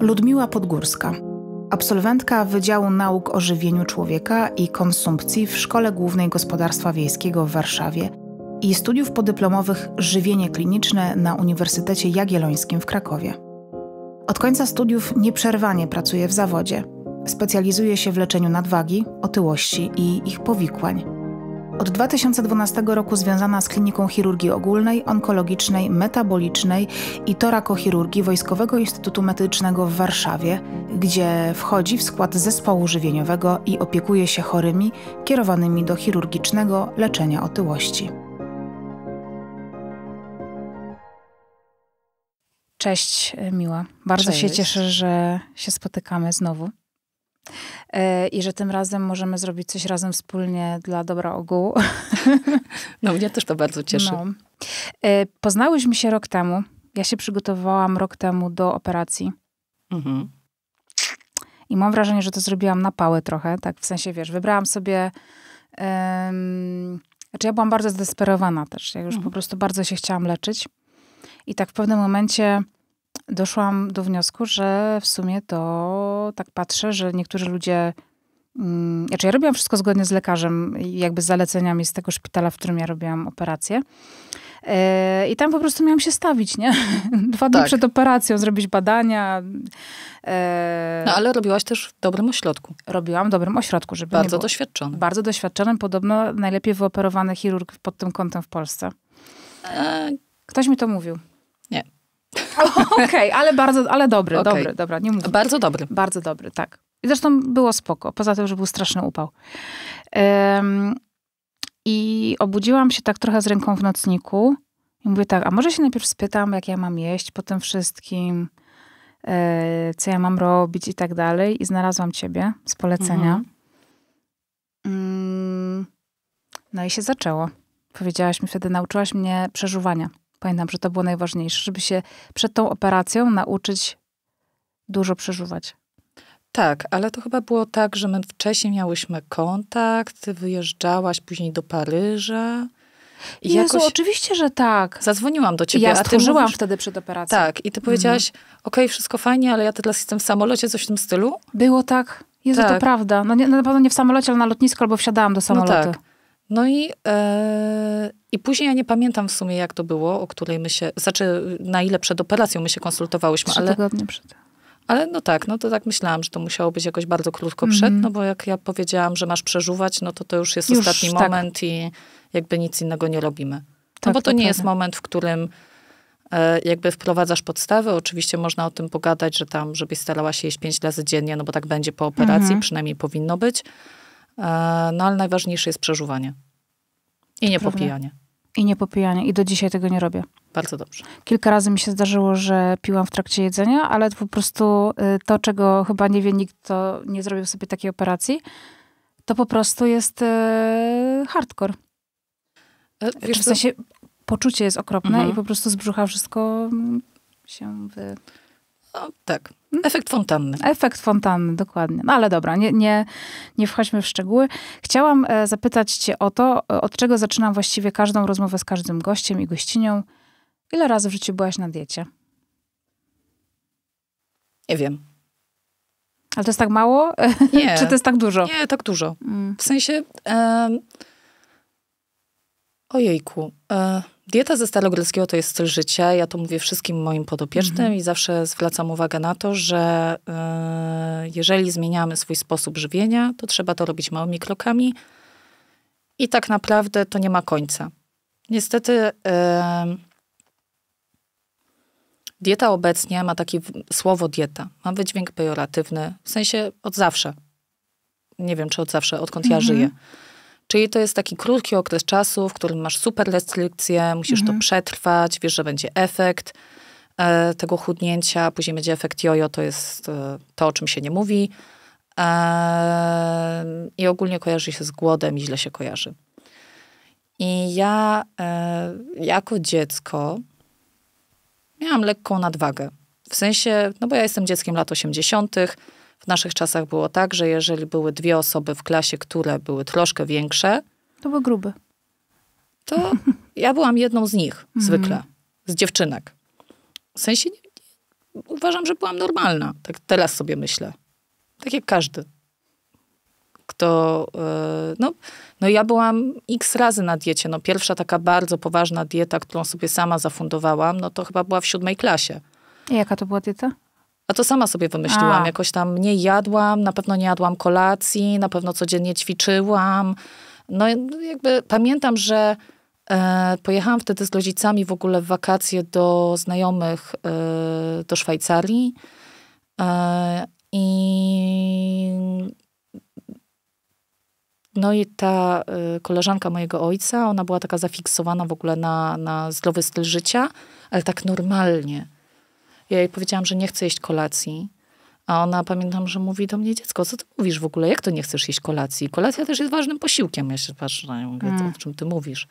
Ludmiła Podgórska, absolwentka Wydziału Nauk o Żywieniu Człowieka i Konsumpcji w Szkole Głównej Gospodarstwa Wiejskiego w Warszawie i studiów podyplomowych Żywienie Kliniczne na Uniwersytecie Jagiellońskim w Krakowie. Od końca studiów nieprzerwanie pracuje w zawodzie. Specjalizuje się w leczeniu nadwagi, otyłości i ich powikłań. Od 2012 roku związana z Kliniką Chirurgii Ogólnej, Onkologicznej, Metabolicznej i Torakochirurgii Wojskowego Instytutu Medycznego w Warszawie, gdzie wchodzi w skład zespołu żywieniowego i opiekuje się chorymi kierowanymi do chirurgicznego leczenia otyłości. Cześć, miła. Bardzo Cześć. się cieszę, że się spotykamy znowu. E, i że tym razem możemy zrobić coś razem wspólnie dla dobra ogółu. No mnie też to bardzo cieszy. No. E, poznałyśmy się rok temu. Ja się przygotowałam rok temu do operacji. Mhm. I mam wrażenie, że to zrobiłam na pałę trochę, tak w sensie, wiesz, wybrałam sobie... Um, znaczy ja byłam bardzo zdesperowana też. Ja już mhm. po prostu bardzo się chciałam leczyć. I tak w pewnym momencie doszłam do wniosku, że w sumie to tak patrzę, że niektórzy ludzie. Mm, znaczy ja robiłam wszystko zgodnie z lekarzem, jakby z zaleceniami z tego szpitala, w którym ja robiłam operację. E, I tam po prostu miałam się stawić, nie? Dwa dni tak. przed operacją, zrobić badania. E, no ale robiłaś też w dobrym ośrodku. Robiłam w dobrym ośrodku, żeby. Bardzo doświadczony. Bardzo doświadczony, podobno najlepiej wyoperowany chirurg pod tym kątem w Polsce. E, Ktoś mi to mówił. Okej, okay, ale bardzo, ale dobry, okay. dobry, dobra, nie mówię. Bardzo dobry. Bardzo dobry, tak. I zresztą było spoko, poza tym, że był straszny upał. Um, I obudziłam się tak trochę z ręką w nocniku i mówię tak, a może się najpierw spytam, jak ja mam jeść po tym wszystkim, e, co ja mam robić i tak dalej. I znalazłam ciebie z polecenia. Mhm. Mm, no i się zaczęło. Powiedziałaś mi wtedy, nauczyłaś mnie przeżuwania. Pamiętam, że to było najważniejsze, żeby się przed tą operacją nauczyć dużo przeżuwać. Tak, ale to chyba było tak, że my wcześniej miałyśmy kontakt, wyjeżdżałaś później do Paryża. I Jezu, jakoś... oczywiście, że tak. Zadzwoniłam do ciebie. Ja stworzyłam mówisz... wtedy przed operacją. Tak, i ty powiedziałaś, mhm. okej, okay, wszystko fajnie, ale ja teraz jestem w samolocie, coś w tym stylu? Było tak. Jezu, tak. to prawda. No nie, na pewno nie w samolocie, ale na lotnisku albo wsiadałam do samolotu. No tak. No i, e, i później ja nie pamiętam w sumie, jak to było, o której my się, znaczy na ile przed operacją my się konsultowałyśmy. Trzy ale, tygodnie przed. Ale no tak, no to tak myślałam, że to musiało być jakoś bardzo krótko przed, mm -hmm. no bo jak ja powiedziałam, że masz przeżuwać, no to to już jest już, ostatni tak. moment i jakby nic innego nie robimy. No tak, no bo to nie jest moment, w którym e, jakby wprowadzasz podstawy. Oczywiście można o tym pogadać, że tam, żebyś starała się jeść pięć razy dziennie, no bo tak będzie po operacji, mm -hmm. przynajmniej powinno być E, no ale najważniejsze jest przeżuwanie. I nie popijanie. I nie popijanie. I do dzisiaj tego nie robię. Bardzo dobrze. Kilka razy mi się zdarzyło, że piłam w trakcie jedzenia, ale po prostu y, to, czego chyba nie wie nikt, to nie zrobił sobie takiej operacji, to po prostu jest y, hardcore. E, y, wiesz, w sensie poczucie jest okropne mhm. i po prostu z brzucha wszystko mm, się wy... No, tak. Efekt fontanny. Efekt fontanny, dokładnie. No ale dobra, nie, nie, nie wchodźmy w szczegóły. Chciałam e, zapytać cię o to, e, od czego zaczynam właściwie każdą rozmowę z każdym gościem i gościnią. Ile razy w życiu byłaś na diecie? Nie wiem. Ale to jest tak mało? Nie. Czy to jest tak dużo? Nie, tak dużo. Mm. W sensie... E... Ojejku. E... Dieta ze starogreckiego to jest styl życia. Ja to mówię wszystkim moim podopiecznym mhm. i zawsze zwracam uwagę na to, że y, jeżeli zmieniamy swój sposób żywienia, to trzeba to robić małymi krokami i tak naprawdę to nie ma końca. Niestety y, dieta obecnie ma takie słowo dieta, ma wydźwięk pejoratywny, w sensie od zawsze. Nie wiem, czy od zawsze, odkąd mm ja mhm. żyję. Czyli to jest taki krótki okres czasu, w którym masz super restrykcje, musisz mhm. to przetrwać, wiesz, że będzie efekt e, tego chudnięcia, później będzie efekt jojo, to jest e, to, o czym się nie mówi. E, I ogólnie kojarzy się z głodem i źle się kojarzy. I ja e, jako dziecko miałam lekką nadwagę. W sensie, no bo ja jestem dzieckiem lat 80., w naszych czasach było tak, że jeżeli były dwie osoby w klasie, które były troszkę większe. To były gruby. To ja byłam jedną z nich mhm. zwykle, z dziewczynek. W sensie nie, nie, uważam, że byłam normalna. Tak teraz sobie myślę. Tak jak każdy. Kto, yy, no, no ja byłam x razy na diecie. No pierwsza taka bardzo poważna dieta, którą sobie sama zafundowałam, no to chyba była w siódmej klasie. I jaka to była dieta? A to sama sobie wymyśliłam. A. Jakoś tam nie jadłam, na pewno nie jadłam kolacji, na pewno codziennie ćwiczyłam. No jakby pamiętam, że e, pojechałam wtedy z rodzicami w ogóle w wakacje do znajomych e, do Szwajcarii. E, I no i ta e, koleżanka mojego ojca, ona była taka zafiksowana w ogóle na, na zdrowy styl życia, ale tak normalnie ja jej powiedziałam, że nie chcę jeść kolacji. A ona, pamiętam, że mówi do mnie, dziecko, co ty mówisz w ogóle? Jak to nie chcesz jeść kolacji? Kolacja też jest ważnym posiłkiem. Ja się patrzę ja mówię, o czym ty mówisz.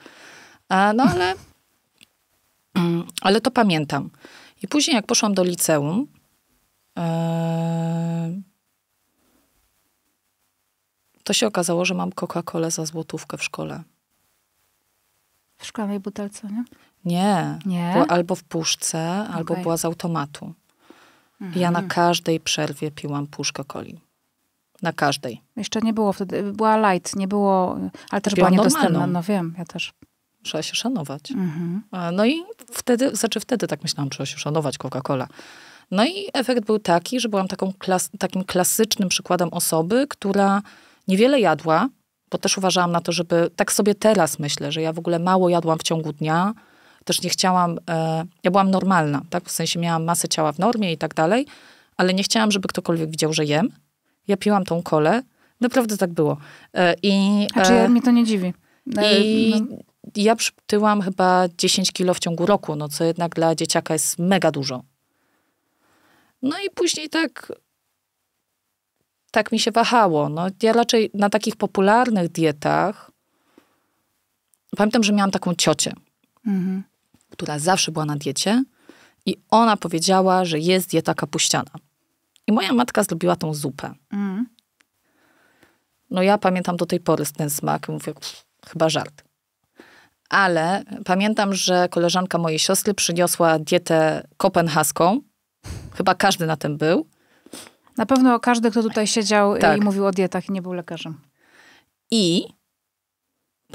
A, no ale, ale to pamiętam. I później, jak poszłam do liceum, e, to się okazało, że mam Coca-Colę za złotówkę w szkole. W szklanej butelce, nie? Nie. Nie? albo w puszce, albo była z automatu. Mhm. Ja na mhm. każdej przerwie piłam puszkę coli. Na każdej. Jeszcze nie było wtedy, była light, nie było, ale też Piłam była niedostępna, normalną. no wiem, ja też. Trzeba się szanować. Mhm. No i wtedy, znaczy wtedy tak myślałam, trzeba się szanować Coca-Cola. No i efekt był taki, że byłam taką klas takim klasycznym przykładem osoby, która niewiele jadła, bo też uważałam na to, żeby, tak sobie teraz myślę, że ja w ogóle mało jadłam w ciągu dnia, też nie chciałam, e, ja byłam normalna, tak? W sensie miałam masę ciała w normie i tak dalej, ale nie chciałam, żeby ktokolwiek widział, że jem. Ja piłam tą kolę. Naprawdę tak było. E, I, znaczy, ja, mnie to nie dziwi. I no. ja przytyłam chyba 10 kilo w ciągu roku, no co jednak dla dzieciaka jest mega dużo. No i później tak tak mi się wahało. No, ja raczej na takich popularnych dietach pamiętam, że miałam taką ciocię. Mhm która zawsze była na diecie i ona powiedziała, że jest dieta kapuściana. I moja matka zrobiła tą zupę. Mm. No ja pamiętam do tej pory ten smak. Mówię, pff, chyba żart. Ale pamiętam, że koleżanka mojej siostry przyniosła dietę kopenhaską. Chyba każdy na tym był. Na pewno każdy, kto tutaj siedział tak. i mówił o dietach i nie był lekarzem. I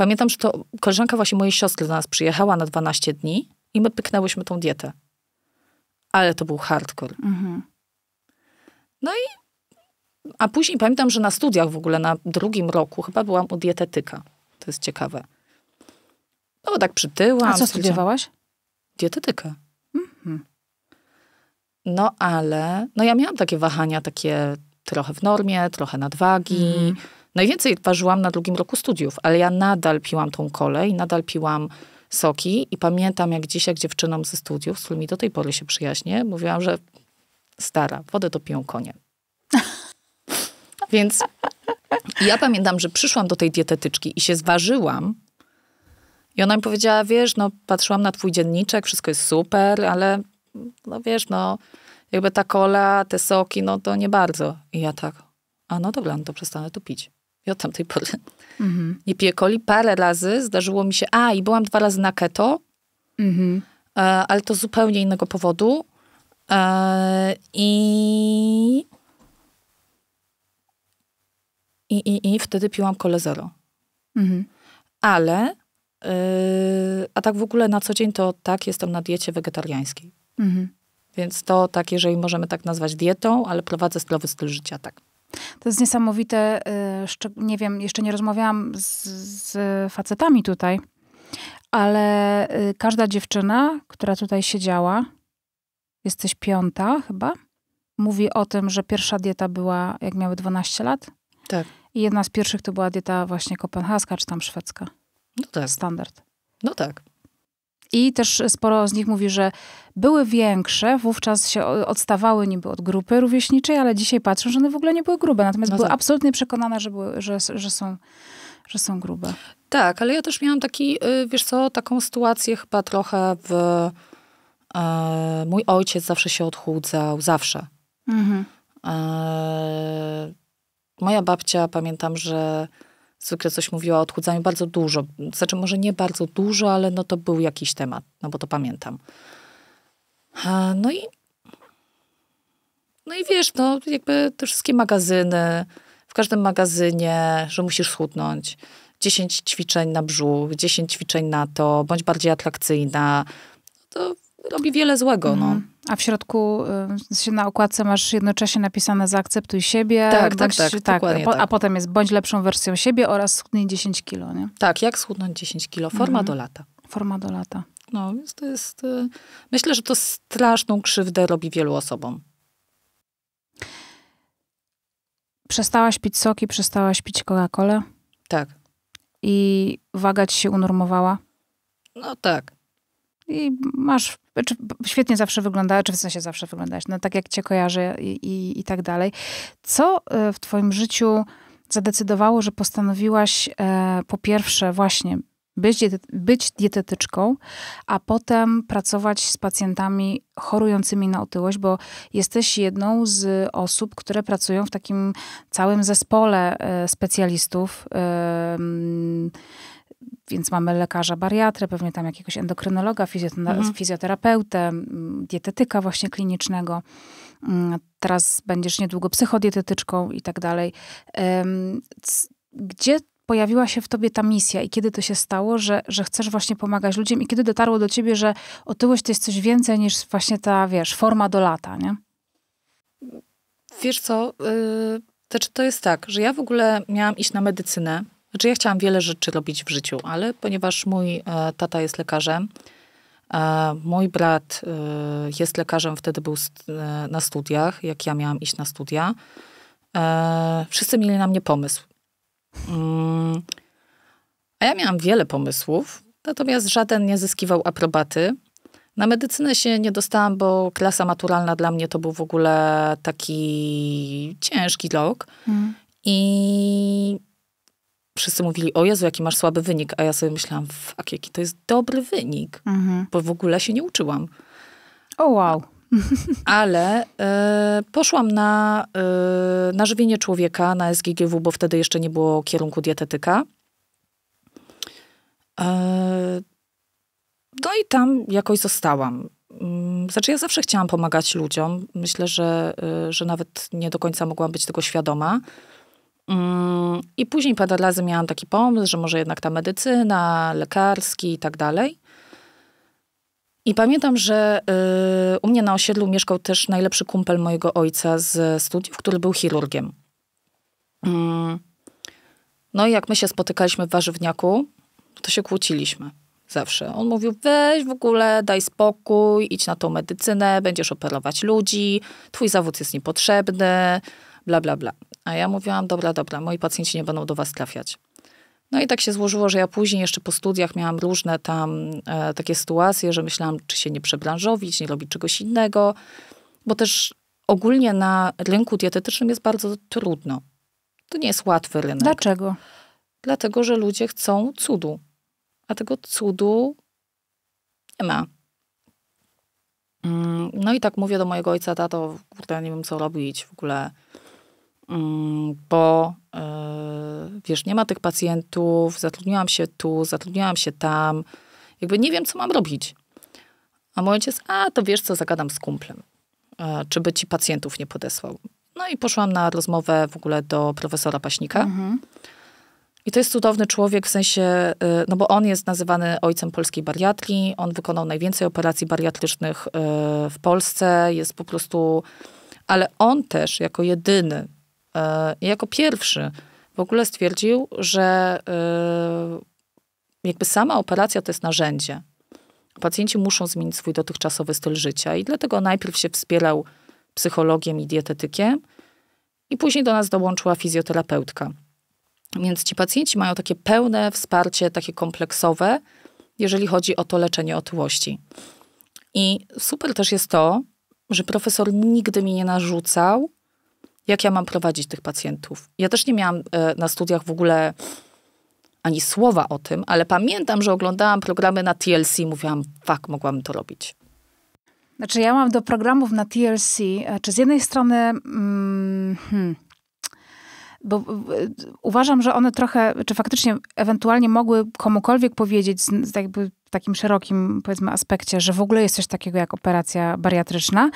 Pamiętam, że to koleżanka właśnie mojej siostry do nas przyjechała na 12 dni i my pyknęłyśmy tą dietę. Ale to był hardcore. Mhm. No i... A później pamiętam, że na studiach w ogóle, na drugim roku, chyba byłam u dietetyka. To jest ciekawe. No bo tak przytyłam. A co studiowałaś? Dietetykę. Mhm. No ale, no ja miałam takie wahania, takie trochę w normie, trochę nadwagi. Mhm Najwięcej ważyłam na drugim roku studiów, ale ja nadal piłam tą kolej, i nadal piłam soki i pamiętam jak dzisiaj dziewczynom ze studiów, z którymi do tej pory się przyjaźnię, mówiłam, że stara, wodę to piją konie. Więc ja pamiętam, że przyszłam do tej dietetyczki i się zważyłam i ona mi powiedziała, wiesz, no patrzyłam na twój dzienniczek, wszystko jest super, ale no wiesz, no jakby ta kola, te soki, no to nie bardzo. I ja tak, a no dobra, no to przestanę tu pić. Ja od tamtej pory mhm. nie piję coli. Parę razy zdarzyło mi się, a i byłam dwa razy na keto, mhm. E, ale to z zupełnie innego powodu. E, I... I, i, i wtedy piłam kole zero. Mhm. Ale, e, a tak w ogóle na co dzień to tak, jestem na diecie wegetariańskiej. Mhm. Więc to tak, jeżeli możemy tak nazwać dietą, ale prowadzę zdrowy styl życia, tak. To jest niesamowite. Y, nie wiem, jeszcze nie rozmawiałam z, z facetami tutaj, ale y, każda dziewczyna, która tutaj siedziała, jesteś piąta chyba, mówi o tym, że pierwsza dieta była, jak miały 12 lat. Tak. I jedna z pierwszych to była dieta właśnie kopenhaska, czy tam szwedzka. No tak. Standard. No tak. I też sporo z nich mówi, że były większe, wówczas się odstawały niby od grupy rówieśniczej, ale dzisiaj patrzą, że one w ogóle nie były grube. Natomiast no były tak. absolutnie przekonane, że, były, że, że, są, że są grube. Tak, ale ja też miałam taki, y, wiesz co, taką sytuację chyba trochę w... E, mój ojciec zawsze się odchudzał, zawsze. Mhm. E, moja babcia, pamiętam, że Zwykle coś mówiła o odchudzaniu bardzo dużo. Znaczy może nie bardzo dużo, ale no to był jakiś temat, no bo to pamiętam. No i no i wiesz, no jakby te wszystkie magazyny, w każdym magazynie, że musisz schudnąć. 10 ćwiczeń na brzuch, 10 ćwiczeń na to, bądź bardziej atrakcyjna. No to robi wiele złego. No. Mhm. A w środku y, na okładce masz jednocześnie napisane zaakceptuj siebie. Tak, bądź, tak, tak, tak, po, tak, A potem jest bądź lepszą wersją siebie oraz schudnij 10 kilo, nie? Tak, jak schudnąć 10 kilo? Forma mm. do lata. Forma do lata. No, więc to jest... Y, myślę, że to straszną krzywdę robi wielu osobom. Przestałaś pić soki, przestałaś pić Coca-Colę? Tak. I waga ci się unormowała? No tak i masz, czy świetnie zawsze wyglądałeś, czy w sensie zawsze wyglądałeś, no tak jak cię kojarzę i, i, i tak dalej. Co e, w twoim życiu zadecydowało, że postanowiłaś e, po pierwsze właśnie być, diety, być dietetyczką, a potem pracować z pacjentami chorującymi na otyłość, bo jesteś jedną z osób, które pracują w takim całym zespole e, specjalistów. E, więc mamy lekarza bariatrę, pewnie tam jakiegoś endokrynologa, mhm. fizjoterapeutę, mm, dietetyka właśnie klinicznego. Mm, teraz będziesz niedługo psychodietetyczką i tak dalej. Gdzie pojawiła się w tobie ta misja i kiedy to się stało, że, że chcesz właśnie pomagać ludziom i kiedy dotarło do ciebie, że otyłość to jest coś więcej niż właśnie ta, wiesz, forma do lata, nie? Wiesz co, yy, to, znaczy to jest tak, że ja w ogóle miałam iść na medycynę, znaczy ja chciałam wiele rzeczy robić w życiu, ale ponieważ mój e, tata jest lekarzem, e, mój brat e, jest lekarzem, wtedy był st e, na studiach, jak ja miałam iść na studia, e, wszyscy mieli na mnie pomysł. Mm, a ja miałam wiele pomysłów, natomiast żaden nie zyskiwał aprobaty. Na medycynę się nie dostałam, bo klasa maturalna dla mnie to był w ogóle taki ciężki rok. Mm. I wszyscy mówili, o Jezu, jaki masz słaby wynik, a ja sobie myślałam, fuck, jaki to jest dobry wynik, mhm. bo w ogóle się nie uczyłam. O oh, wow. Ale y, poszłam na, y, na żywienie człowieka, na SGGW, bo wtedy jeszcze nie było kierunku dietetyka. Y, no i tam jakoś zostałam. Mm, znaczy, ja zawsze chciałam pomagać ludziom. Myślę, że, że nawet nie do końca mogłam być tego świadoma. Mm, I później parę razy miałam taki pomysł, że może jednak ta medycyna, lekarski i tak dalej. I pamiętam, że y, u mnie na osiedlu mieszkał też najlepszy kumpel mojego ojca z studiów, który był chirurgiem. Mm. no i jak my się spotykaliśmy w warzywniaku, to się kłóciliśmy zawsze. On mówił, weź w ogóle, daj spokój, idź na tą medycynę, będziesz operować ludzi, twój zawód jest niepotrzebny, bla, bla, bla. A ja mówiłam, dobra, dobra, moi pacjenci nie będą do was trafiać. No i tak się złożyło, że ja później jeszcze po studiach miałam różne tam e, takie sytuacje, że myślałam, czy się nie przebranżowić, nie robić czegoś innego, bo też ogólnie na rynku dietetycznym jest bardzo trudno. To nie jest łatwy rynek. Dlaczego? Dlatego, że ludzie chcą cudu, a tego cudu nie ma. Mm. No i tak mówię do mojego ojca, tato, kurde, nie wiem co robić, w ogóle Mm, bo e, wiesz, nie ma tych pacjentów, zatrudniłam się tu, zatrudniłam się tam, jakby nie wiem, co mam robić. A mój ojciec, a to wiesz co, zagadam z kumplem, e, czy by ci pacjentów nie podesłał. No i poszłam na rozmowę w ogóle do profesora Paśnika. Mhm. I to jest cudowny człowiek w sensie, e, no bo on jest nazywany ojcem polskiej bariatrii. On wykonał najwięcej operacji bariatrycznych w Polsce. Jest po prostu, ale on też jako jedyny E, jako pierwszy w ogóle stwierdził, że e, jakby sama operacja to jest narzędzie. Pacjenci muszą zmienić swój dotychczasowy styl życia i dlatego najpierw się wspierał psychologiem i dietetykiem i później do nas dołączyła fizjoterapeutka. Więc ci pacjenci mają takie pełne wsparcie, takie kompleksowe, jeżeli chodzi o to leczenie otyłości. I super też jest to, że profesor nigdy mi nie narzucał, jak ja mam prowadzić tych pacjentów. Ja też nie miałam e, na studiach w ogóle ani słowa o tym, ale pamiętam, że oglądałam programy na TLC i mówiłam, fak, mogłam to robić. Znaczy, ja mam do programów na TLC, e, czy z jednej strony, mm, hmm, bo uważam, że one trochę, czy faktycznie ewentualnie mogły komukolwiek powiedzieć w takim szerokim, powiedzmy, aspekcie, że w ogóle jest coś takiego jak operacja bariatryczna,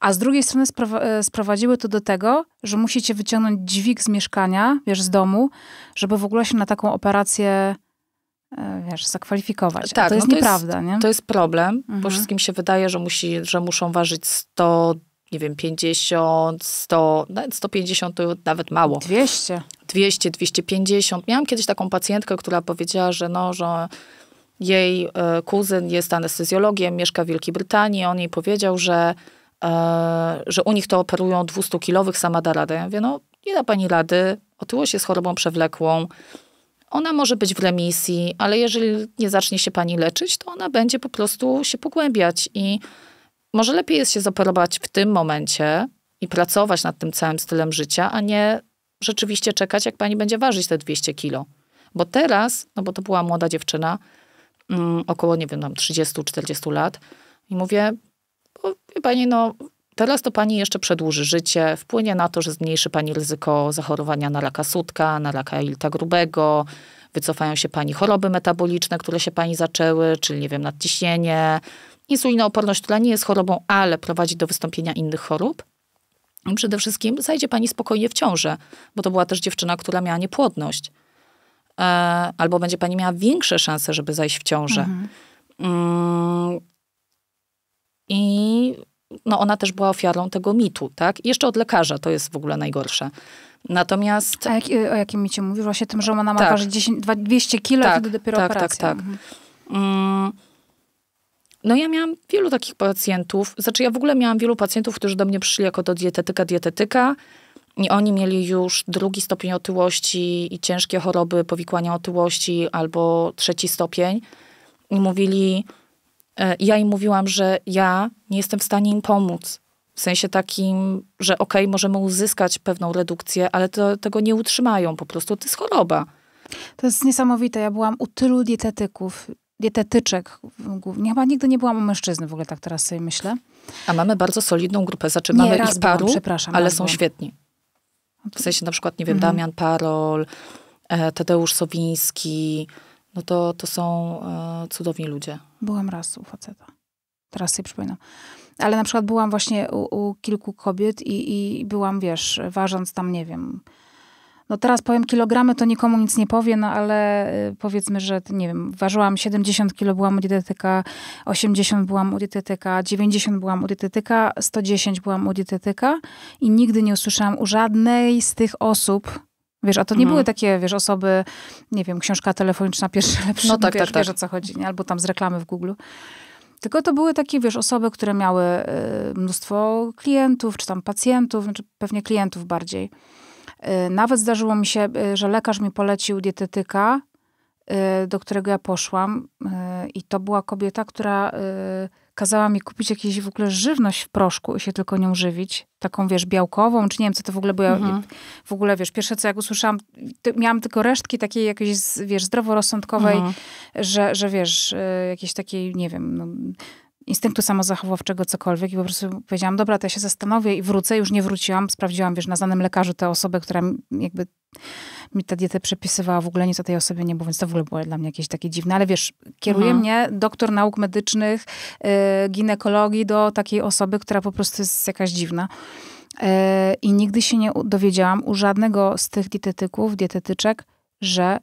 a z drugiej strony e, sprowadziły to do tego, że musicie wyciągnąć dźwig z mieszkania, wiesz, z domu, żeby w ogóle się na taką operację e, wiesz, zakwalifikować. Tak, a to jest no to nieprawda, jest, nie? To jest problem, mhm. bo wszystkim się wydaje, że, musi, że muszą ważyć 100 nie wiem, 50, 100, nawet 150 to nawet mało. 200. 200, 250. Miałam kiedyś taką pacjentkę, która powiedziała, że no, że jej e, kuzyn jest anestezjologiem, mieszka w Wielkiej Brytanii. On jej powiedział, że, e, że u nich to operują 200-kilowych, sama da radę. Ja mówię, no nie da pani rady, Otyłość jest chorobą przewlekłą. Ona może być w remisji, ale jeżeli nie zacznie się pani leczyć, to ona będzie po prostu się pogłębiać i może lepiej jest się zaparować w tym momencie i pracować nad tym całym stylem życia, a nie rzeczywiście czekać, jak pani będzie ważyć te 200 kilo. Bo teraz, no bo to była młoda dziewczyna, mm, około, nie wiem, 30-40 lat, i mówię, bo, pani, no teraz to pani jeszcze przedłuży życie, wpłynie na to, że zmniejszy pani ryzyko zachorowania na raka sutka, na raka jelita grubego, wycofają się pani choroby metaboliczne, które się pani zaczęły, czyli, nie wiem, nadciśnienie, Insulinooporność, która nie jest chorobą, ale prowadzi do wystąpienia innych chorób. przede wszystkim zajdzie pani spokojnie w ciążę, bo to była też dziewczyna, która miała niepłodność. E, albo będzie pani miała większe szanse, żeby zajść w ciążę. Mhm. Mm, I no, ona też była ofiarą tego mitu, tak? I jeszcze od lekarza, to jest w ogóle najgorsze. Natomiast... A jak, y, o jakim micie mówisz? Właśnie tym, że ona ma tak. ważyć 10, 200 kilo, tak, wtedy dopiero tak, tak operacja. Tak, tak, tak. Mhm. Mm. No ja miałam wielu takich pacjentów, znaczy ja w ogóle miałam wielu pacjentów, którzy do mnie przyszli jako do dietetyka, dietetyka i oni mieli już drugi stopień otyłości i ciężkie choroby powikłania otyłości albo trzeci stopień i mówili, e, ja im mówiłam, że ja nie jestem w stanie im pomóc. W sensie takim, że okej, okay, możemy uzyskać pewną redukcję, ale to, tego nie utrzymają po prostu, to jest choroba. To jest niesamowite. Ja byłam u tylu dietetyków dietetyczek, głównie. Chyba nigdy nie byłam u mężczyzn, w ogóle tak teraz sobie myślę. A mamy bardzo solidną grupę, znaczy nie, mamy ich paru, ale są byłam. świetni. No w sensie na przykład, nie wiem, mhm. Damian Parol, e, Tadeusz Sowiński, no to, to są e, cudowni ludzie. Byłam raz u faceta. Teraz sobie przypominam. Ale na przykład byłam właśnie u, u kilku kobiet i, i byłam, wiesz, ważąc tam, nie wiem, no teraz powiem kilogramy, to nikomu nic nie powie, no ale y, powiedzmy, że nie wiem, ważyłam 70 kilo, byłam u dietetyka, 80 byłam u dietetyka, 90 byłam u dietetyka, 110 byłam u dietetyka i nigdy nie usłyszałam u żadnej z tych osób, Wiesz, a to nie mhm. były takie, wiesz, osoby, nie wiem, książka telefoniczna, pierwszy lepszy, no tak, wiesz, tak, tak. o co chodzi, nie? albo tam z reklamy w Google. Tylko to były takie, wiesz, osoby, które miały y, mnóstwo klientów, czy tam pacjentów, znaczy pewnie klientów bardziej. E, nawet zdarzyło mi się, e, że lekarz mi polecił dietetyka, e, do którego ja poszłam, i to była kobieta, która kazała mi kupić jakieś w ogóle żywność w proszku i się tylko nią żywić. Taką, wiesz, białkową, czy nie wiem, co to w ogóle było. Mhm. W ogóle, wiesz, pierwsze, co jak usłyszałam, miałam tylko resztki takiej jakiejś, wiesz, zdroworozsądkowej, mhm. że, że, wiesz, jakiejś takiej, nie wiem, no, instynktu samozachowawczego, cokolwiek i po prostu powiedziałam, dobra, to ja się zastanowię i wrócę. Już nie wróciłam, sprawdziłam, wiesz, na znanym lekarzu tę osobę, która jakby mi tę dietę przepisywała, w ogóle nic o tej osobie nie było, więc to w ogóle było dla mnie jakieś takie dziwne. Ale wiesz, kieruje mhm. mnie doktor nauk medycznych, yy, ginekologii do takiej osoby, która po prostu jest jakaś dziwna. Y, I nigdy się nie dowiedziałam u żadnego z tych dietetyków, dietetyczek, że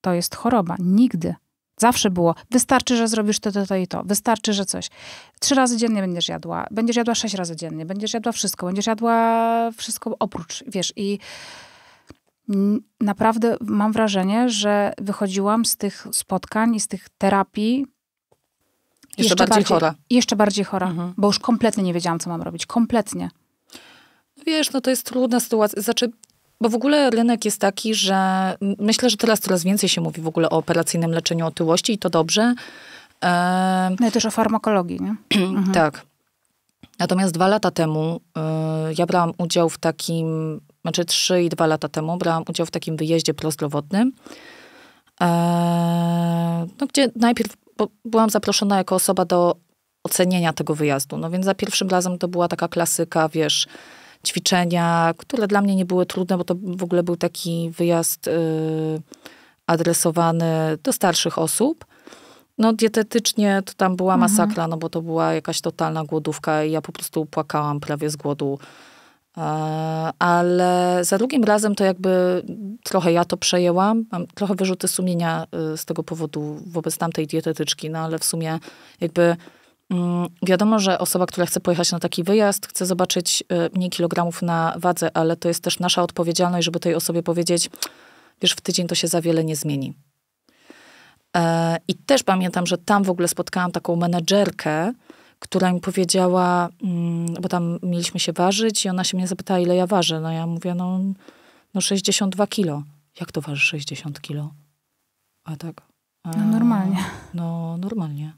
to jest choroba. Nigdy. Zawsze było, wystarczy, że zrobisz to, to, to i to, wystarczy, że coś. Trzy razy dziennie będziesz jadła, będziesz jadła sześć razy dziennie, będziesz jadła wszystko, będziesz jadła wszystko oprócz, wiesz, i naprawdę mam wrażenie, że wychodziłam z tych spotkań i z tych terapii jeszcze, jeszcze bardziej, bardziej, chora. Jeszcze bardziej chora, mhm. bo już kompletnie nie wiedziałam, co mam robić. Kompletnie. No wiesz, no to jest trudna sytuacja. Znaczy, bo w ogóle rynek jest taki, że myślę, że teraz coraz więcej się mówi w ogóle o operacyjnym leczeniu otyłości i to dobrze. E... No i też o farmakologii, nie? mhm. Tak. Natomiast dwa lata temu y, ja brałam udział w takim, znaczy trzy i dwa lata temu brałam udział w takim wyjeździe prozdrowotnym, e, no, gdzie najpierw byłam zaproszona jako osoba do ocenienia tego wyjazdu. No więc za pierwszym razem to była taka klasyka, wiesz, ćwiczenia, które dla mnie nie były trudne, bo to w ogóle był taki wyjazd y, adresowany do starszych osób. No dietetycznie to tam była mhm. masakra, no bo to była jakaś totalna głodówka i ja po prostu płakałam prawie z głodu. E, ale za drugim razem to jakby trochę ja to przejęłam. Mam trochę wyrzuty sumienia y, z tego powodu wobec tamtej dietetyczki, no ale w sumie jakby Mm, wiadomo, że osoba, która chce pojechać na taki wyjazd, chce zobaczyć y, mniej kilogramów na wadze, ale to jest też nasza odpowiedzialność, żeby tej osobie powiedzieć, wiesz, w tydzień to się za wiele nie zmieni. E, I też pamiętam, że tam w ogóle spotkałam taką menedżerkę, która mi powiedziała, mm, bo tam mieliśmy się ważyć i ona się mnie zapytała, ile ja ważę. No ja mówię, no, no 62 kilo. Jak to waży 60 kilo? A tak. A, no normalnie. No normalnie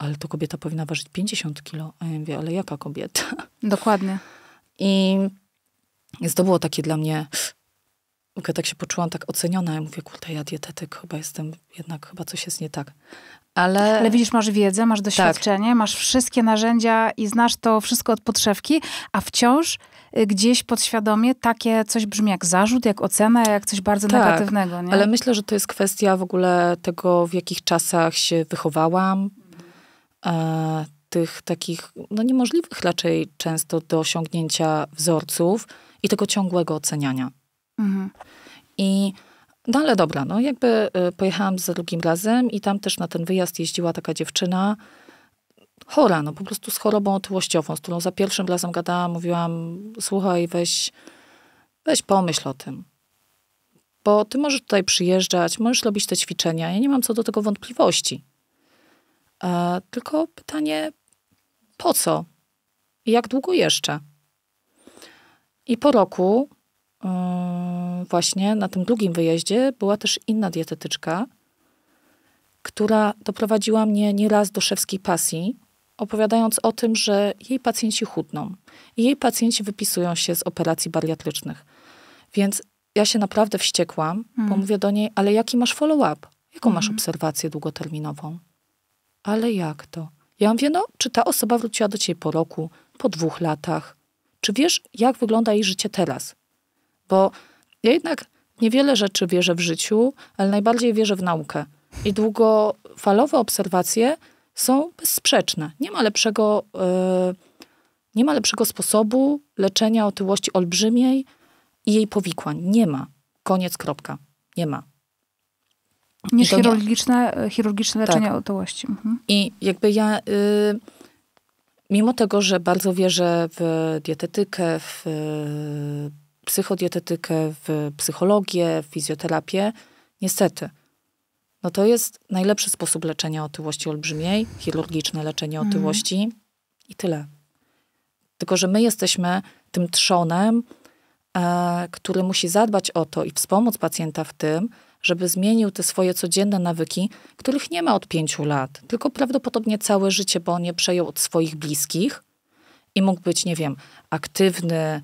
ale to kobieta powinna ważyć 50 kilo. A ja mówię, ale jaka kobieta? Dokładnie. I więc to było takie dla mnie, ja tak się poczułam tak oceniona. Ja mówię, kurde, ja dietetyk, chyba jestem, jednak chyba coś jest nie tak. Ale... Ale widzisz, masz wiedzę, masz tak. doświadczenie, tak. masz wszystkie narzędzia i znasz to wszystko od podszewki, a wciąż y, gdzieś podświadomie takie coś brzmi jak zarzut, jak ocena, jak coś bardzo tak, negatywnego. Nie? Ale myślę, że to jest kwestia w ogóle tego, w jakich czasach się wychowałam, E, tych takich no niemożliwych raczej często do osiągnięcia wzorców i tego ciągłego oceniania. Mhm. I no ale dobra, no jakby e, pojechałam za drugim razem i tam też na ten wyjazd jeździła taka dziewczyna chora, no po prostu z chorobą otyłościową, z którą za pierwszym razem gadałam, mówiłam, słuchaj, weź, weź pomyśl o tym. Bo ty możesz tutaj przyjeżdżać, możesz robić te ćwiczenia, ja nie mam co do tego wątpliwości. E, tylko pytanie, po co? I jak długo jeszcze? I po roku e, właśnie na tym drugim wyjeździe była też inna dietetyczka, która doprowadziła mnie nieraz do szewskiej pasji, opowiadając o tym, że jej pacjenci chudną. I jej pacjenci wypisują się z operacji bariatrycznych. Więc ja się naprawdę wściekłam, mm. bo hmm. mówię do niej, ale jaki masz follow-up? Jaką mm. masz hmm. obserwację długoterminową? Ale jak to? Ja mówię, no, czy ta osoba wróciła do ciebie po roku, po dwóch latach? Czy wiesz, jak wygląda jej życie teraz? Bo ja jednak niewiele rzeczy wierzę w życiu, ale najbardziej wierzę w naukę. I długofalowe obserwacje są bezsprzeczne. Nie ma lepszego, yy, nie ma lepszego sposobu leczenia otyłości olbrzymiej i jej powikłań. Nie ma. Koniec, kropka. Nie ma. Niż chirurgiczne, nie... chirurgiczne e, tak. leczenie tak. otyłości. Mhm. I jakby ja, y, mimo tego, że bardzo wierzę w dietetykę, w y, psychodietetykę, w psychologię, w fizjoterapię, niestety, no to jest najlepszy sposób leczenia otyłości olbrzymiej, chirurgiczne leczenie mhm. otyłości i tyle. Tylko, że my jesteśmy tym trzonem, e, który musi zadbać o to i wspomóc pacjenta w tym, żeby zmienił te swoje codzienne nawyki, których nie ma od pięciu lat, tylko prawdopodobnie całe życie, bo on je przejął od swoich bliskich i mógł być, nie wiem, aktywny,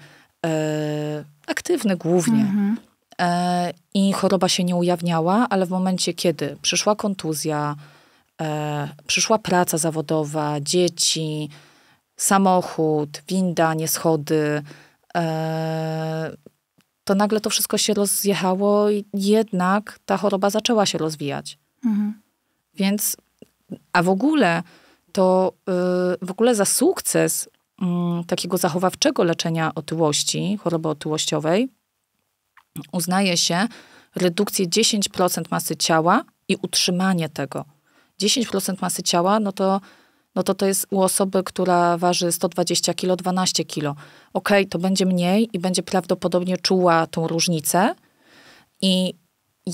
e, aktywny głównie. Mhm. E, I choroba się nie ujawniała, ale w momencie, kiedy przyszła kontuzja, e, przyszła praca zawodowa, dzieci, samochód, winda, nieschody. E, to nagle to wszystko się rozjechało i jednak ta choroba zaczęła się rozwijać. Mhm. Więc, a w ogóle to y, w ogóle za sukces mm, takiego zachowawczego leczenia otyłości, choroby otyłościowej, uznaje się redukcję 10% masy ciała i utrzymanie tego. 10% masy ciała, no to no to to jest u osoby, która waży 120 kg, 12 kg. ok to będzie mniej i będzie prawdopodobnie czuła tą różnicę i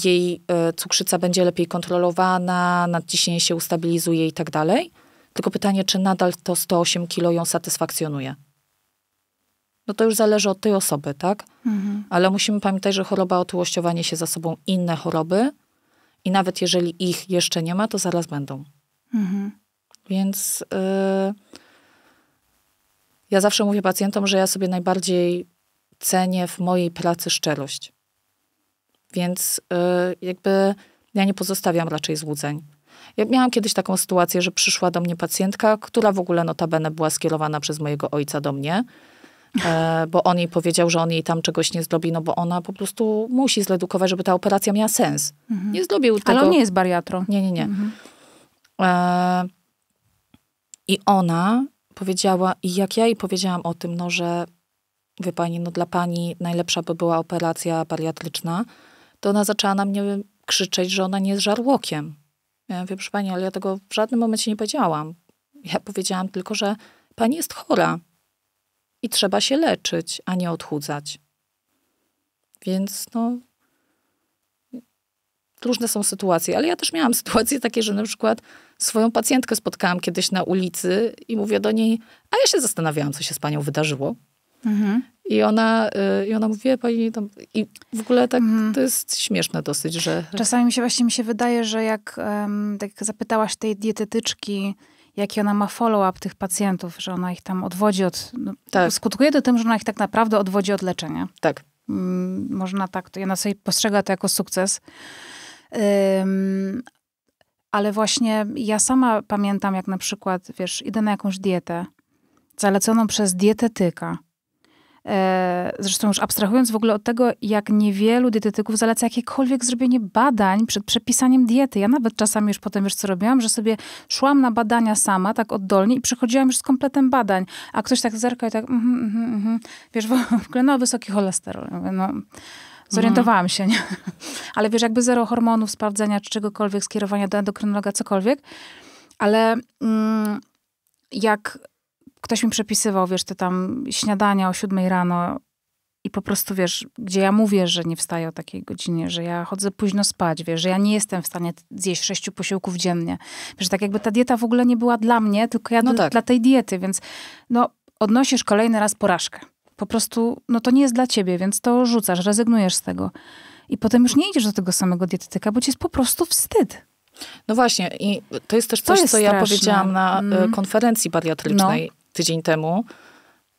jej e, cukrzyca będzie lepiej kontrolowana, nadciśnienie się ustabilizuje i tak dalej. Tylko pytanie, czy nadal to 108 kg ją satysfakcjonuje? No to już zależy od tej osoby, tak? Mhm. Ale musimy pamiętać, że choroba otyłościowa niesie za sobą inne choroby i nawet jeżeli ich jeszcze nie ma, to zaraz będą. Mhm. Więc y, ja zawsze mówię pacjentom, że ja sobie najbardziej cenię w mojej pracy szczerość. Więc y, jakby ja nie pozostawiam raczej złudzeń. Ja miałam kiedyś taką sytuację, że przyszła do mnie pacjentka, która w ogóle notabene była skierowana przez mojego ojca do mnie, e, bo on jej powiedział, że on jej tam czegoś nie zrobi, no bo ona po prostu musi zredukować, żeby ta operacja miała sens. Mhm. Nie zrobił Ale tego. Ale on nie jest bariatro. Nie, nie, nie. Mhm. E, i ona powiedziała, i jak ja jej powiedziałam o tym, no, że wie pani, no dla pani najlepsza by była operacja bariatryczna, to ona zaczęła na mnie krzyczeć, że ona nie jest żarłokiem. Ja mówię, proszę pani, ale ja tego w żadnym momencie nie powiedziałam. Ja powiedziałam tylko, że pani jest chora i trzeba się leczyć, a nie odchudzać. Więc no, różne są sytuacje, ale ja też miałam sytuacje takie, że na przykład swoją pacjentkę spotkałam kiedyś na ulicy i mówię do niej, a ja się zastanawiałam, co się z panią wydarzyło. Mhm. I ona, y, I ona mówi, pani tam... I w ogóle tak, mhm. to jest śmieszne dosyć, że... Czasami mi się właśnie mi się wydaje, że jak, um, tak zapytałaś tej dietetyczki, jaki ona ma follow-up tych pacjentów, że ona ich tam odwodzi od... No, tak. Skutkuje to tym, że ona ich tak naprawdę odwodzi od leczenia. Tak. Mm, można tak, to ona sobie postrzega to jako sukces ale właśnie ja sama pamiętam, jak na przykład, wiesz, idę na jakąś dietę zaleconą przez dietetyka. E, zresztą już abstrahując w ogóle od tego, jak niewielu dietetyków zaleca jakiekolwiek zrobienie badań przed przepisaniem diety. Ja nawet czasami już potem, wiesz co robiłam, że sobie szłam na badania sama, tak oddolnie i przychodziłam już z kompletem badań, a ktoś tak zerka i tak, mm, mm, wiesz, w ogóle no wysoki cholesterol. Ja mówię, no Zorientowałam się, nie? Ale wiesz, jakby zero hormonów, sprawdzenia czy czegokolwiek, skierowania do endokrynologa, cokolwiek. Ale mm, jak ktoś mi przepisywał, wiesz, te tam śniadania o siódmej rano i po prostu, wiesz, gdzie ja mówię, że nie wstaję o takiej godzinie, że ja chodzę późno spać, wiesz, że ja nie jestem w stanie zjeść sześciu posiłków dziennie. Wiesz, tak jakby ta dieta w ogóle nie była dla mnie, tylko ja no tak. dla tej diety, więc no, odnosisz kolejny raz porażkę. Po prostu, no to nie jest dla ciebie, więc to rzucasz, rezygnujesz z tego. I potem już nie idziesz do tego samego dietetyka, bo ci jest po prostu wstyd. No właśnie, i to jest też to coś, jest co straszne. ja powiedziałam na mm. konferencji bariatrycznej no. tydzień temu,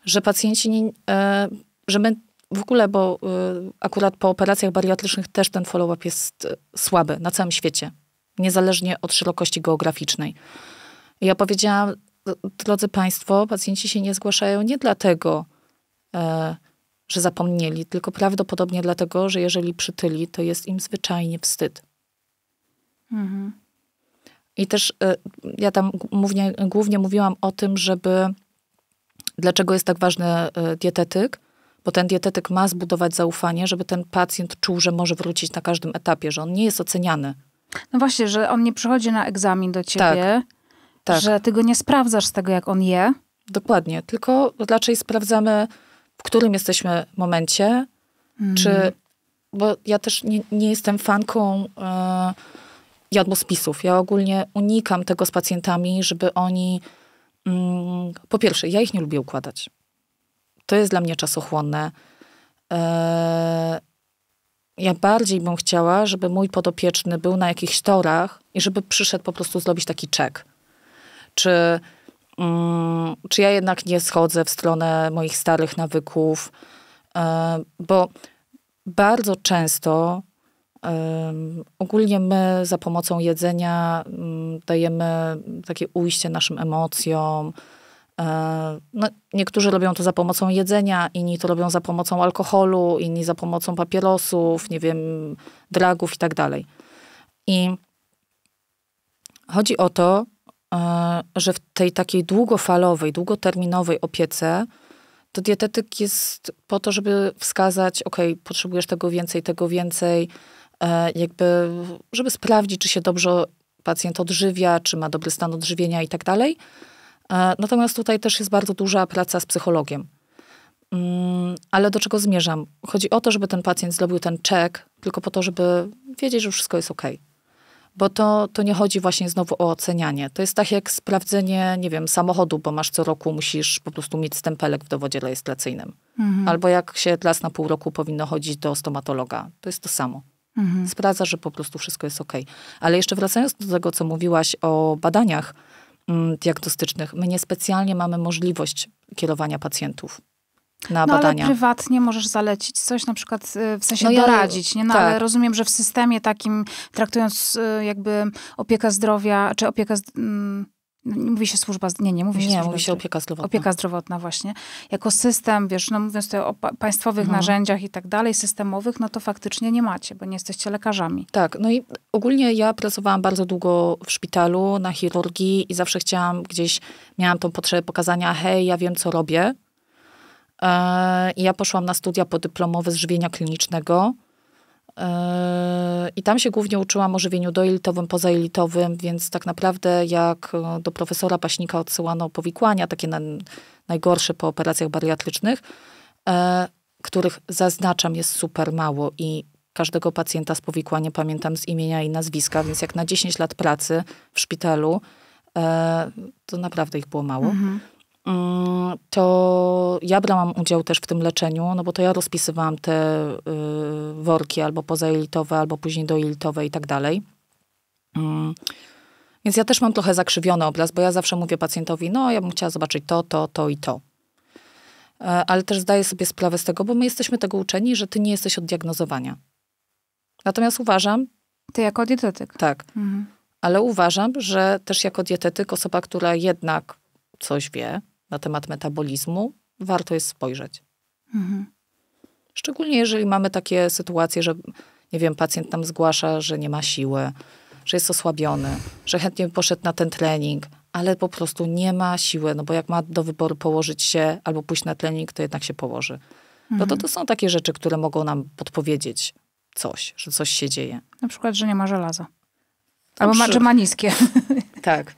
że pacjenci, nie, e, że my w ogóle, bo e, akurat po operacjach bariatrycznych też ten follow-up jest słaby na całym świecie, niezależnie od szerokości geograficznej. Ja powiedziałam, drodzy Państwo, pacjenci się nie zgłaszają nie dlatego, E, że zapomnieli, tylko prawdopodobnie dlatego, że jeżeli przytyli, to jest im zwyczajnie wstyd. Mhm. I też e, ja tam głównie, głównie mówiłam o tym, żeby dlaczego jest tak ważny e, dietetyk, bo ten dietetyk ma zbudować zaufanie, żeby ten pacjent czuł, że może wrócić na każdym etapie, że on nie jest oceniany. No właśnie, że on nie przychodzi na egzamin do ciebie, tak, tak. że ty go nie sprawdzasz z tego, jak on je. Dokładnie, tylko raczej sprawdzamy w którym jesteśmy momencie, mm. czy... Bo ja też nie, nie jestem fanką e, jadłospisów. Ja ogólnie unikam tego z pacjentami, żeby oni... Mm, po pierwsze, ja ich nie lubię układać. To jest dla mnie czasochłonne. E, ja bardziej bym chciała, żeby mój podopieczny był na jakichś torach i żeby przyszedł po prostu zrobić taki czek. Czy Mm, czy ja jednak nie schodzę w stronę moich starych nawyków, e, bo bardzo często ogólnie my za pomocą jedzenia mm, dajemy takie ujście naszym emocjom. E, no, niektórzy robią to za pomocą jedzenia, inni to robią za pomocą alkoholu, inni za pomocą papierosów, nie wiem, dragów i tak dalej. I chodzi o to, E, że w tej takiej długofalowej, długoterminowej opiece to dietetyk jest po to, żeby wskazać, ok, potrzebujesz tego więcej, tego więcej, e, jakby, żeby sprawdzić, czy się dobrze pacjent odżywia, czy ma dobry stan odżywienia i tak dalej. E, natomiast tutaj też jest bardzo duża praca z psychologiem. Mm, ale do czego zmierzam? Chodzi o to, żeby ten pacjent zrobił ten czek, tylko po to, żeby wiedzieć, że wszystko jest ok bo to, to nie chodzi właśnie znowu o ocenianie. To jest tak jak sprawdzenie, nie wiem, samochodu, bo masz co roku, musisz po prostu mieć stempelek w dowodzie rejestracyjnym. Mhm. Albo jak się raz na pół roku powinno chodzić do stomatologa. To jest to samo. Mhm. Sprawdza, że po prostu wszystko jest ok. Ale jeszcze wracając do tego, co mówiłaś o badaniach mm, diagnostycznych, my niespecjalnie mamy możliwość kierowania pacjentów na no, badania. Ale prywatnie możesz zalecić coś, na przykład y, w sensie no, ja, doradzić, nie? No, tak. ale rozumiem, że w systemie takim, traktując y, jakby opiekę zdrowia, czy opiekę... Mm, mówi się służba, nie, nie mówi się nie, mówi się opieka zdrowotna. Opieka zdrowotna właśnie. Jako system, wiesz, no mówiąc tutaj o pa państwowych mhm. narzędziach i tak dalej, systemowych, no to faktycznie nie macie, bo nie jesteście lekarzami. Tak, no i ogólnie ja pracowałam bardzo długo w szpitalu, na chirurgii i zawsze chciałam gdzieś, miałam tą potrzebę pokazania, hej, ja wiem, co robię, E, I ja poszłam na studia podyplomowe z żywienia klinicznego. E, I tam się głównie uczyłam o żywieniu doelitowym, pozaelitowym, więc tak naprawdę jak e, do profesora Paśnika odsyłano powikłania, takie na, najgorsze po operacjach bariatrycznych, których zaznaczam jest super mało i każdego pacjenta z powikłania pamiętam z imienia i nazwiska, więc jak na 10 lat pracy w szpitalu, to naprawdę ich było mało. Mhm. Mm, to ja brałam udział też w tym leczeniu, no bo to ja rozpisywałam te y, worki albo pozaelitowe, albo później doelitowe i tak dalej. Mm. Więc ja też mam trochę zakrzywiony obraz, bo ja zawsze mówię pacjentowi, no ja bym chciała zobaczyć to, to, to i to. E, ale też zdaję sobie sprawę z tego, bo my jesteśmy tego uczeni, że ty nie jesteś od diagnozowania. Natomiast uważam... Ty jako dietetyk. Tak. Mhm. Ale uważam, że też jako dietetyk osoba, która jednak coś wie, na temat metabolizmu, warto jest spojrzeć. Mhm. Szczególnie jeżeli mamy takie sytuacje, że nie wiem, pacjent nam zgłasza, że nie ma siły, że jest osłabiony, że chętnie poszedł na ten trening, ale po prostu nie ma siły, no bo jak ma do wyboru położyć się albo pójść na trening, to jednak się położy. Mhm. No to mhm. to są takie rzeczy, które mogą nam podpowiedzieć coś, że coś się dzieje. Na przykład, że nie ma żelaza. Albo ma, że ma niskie. Tak.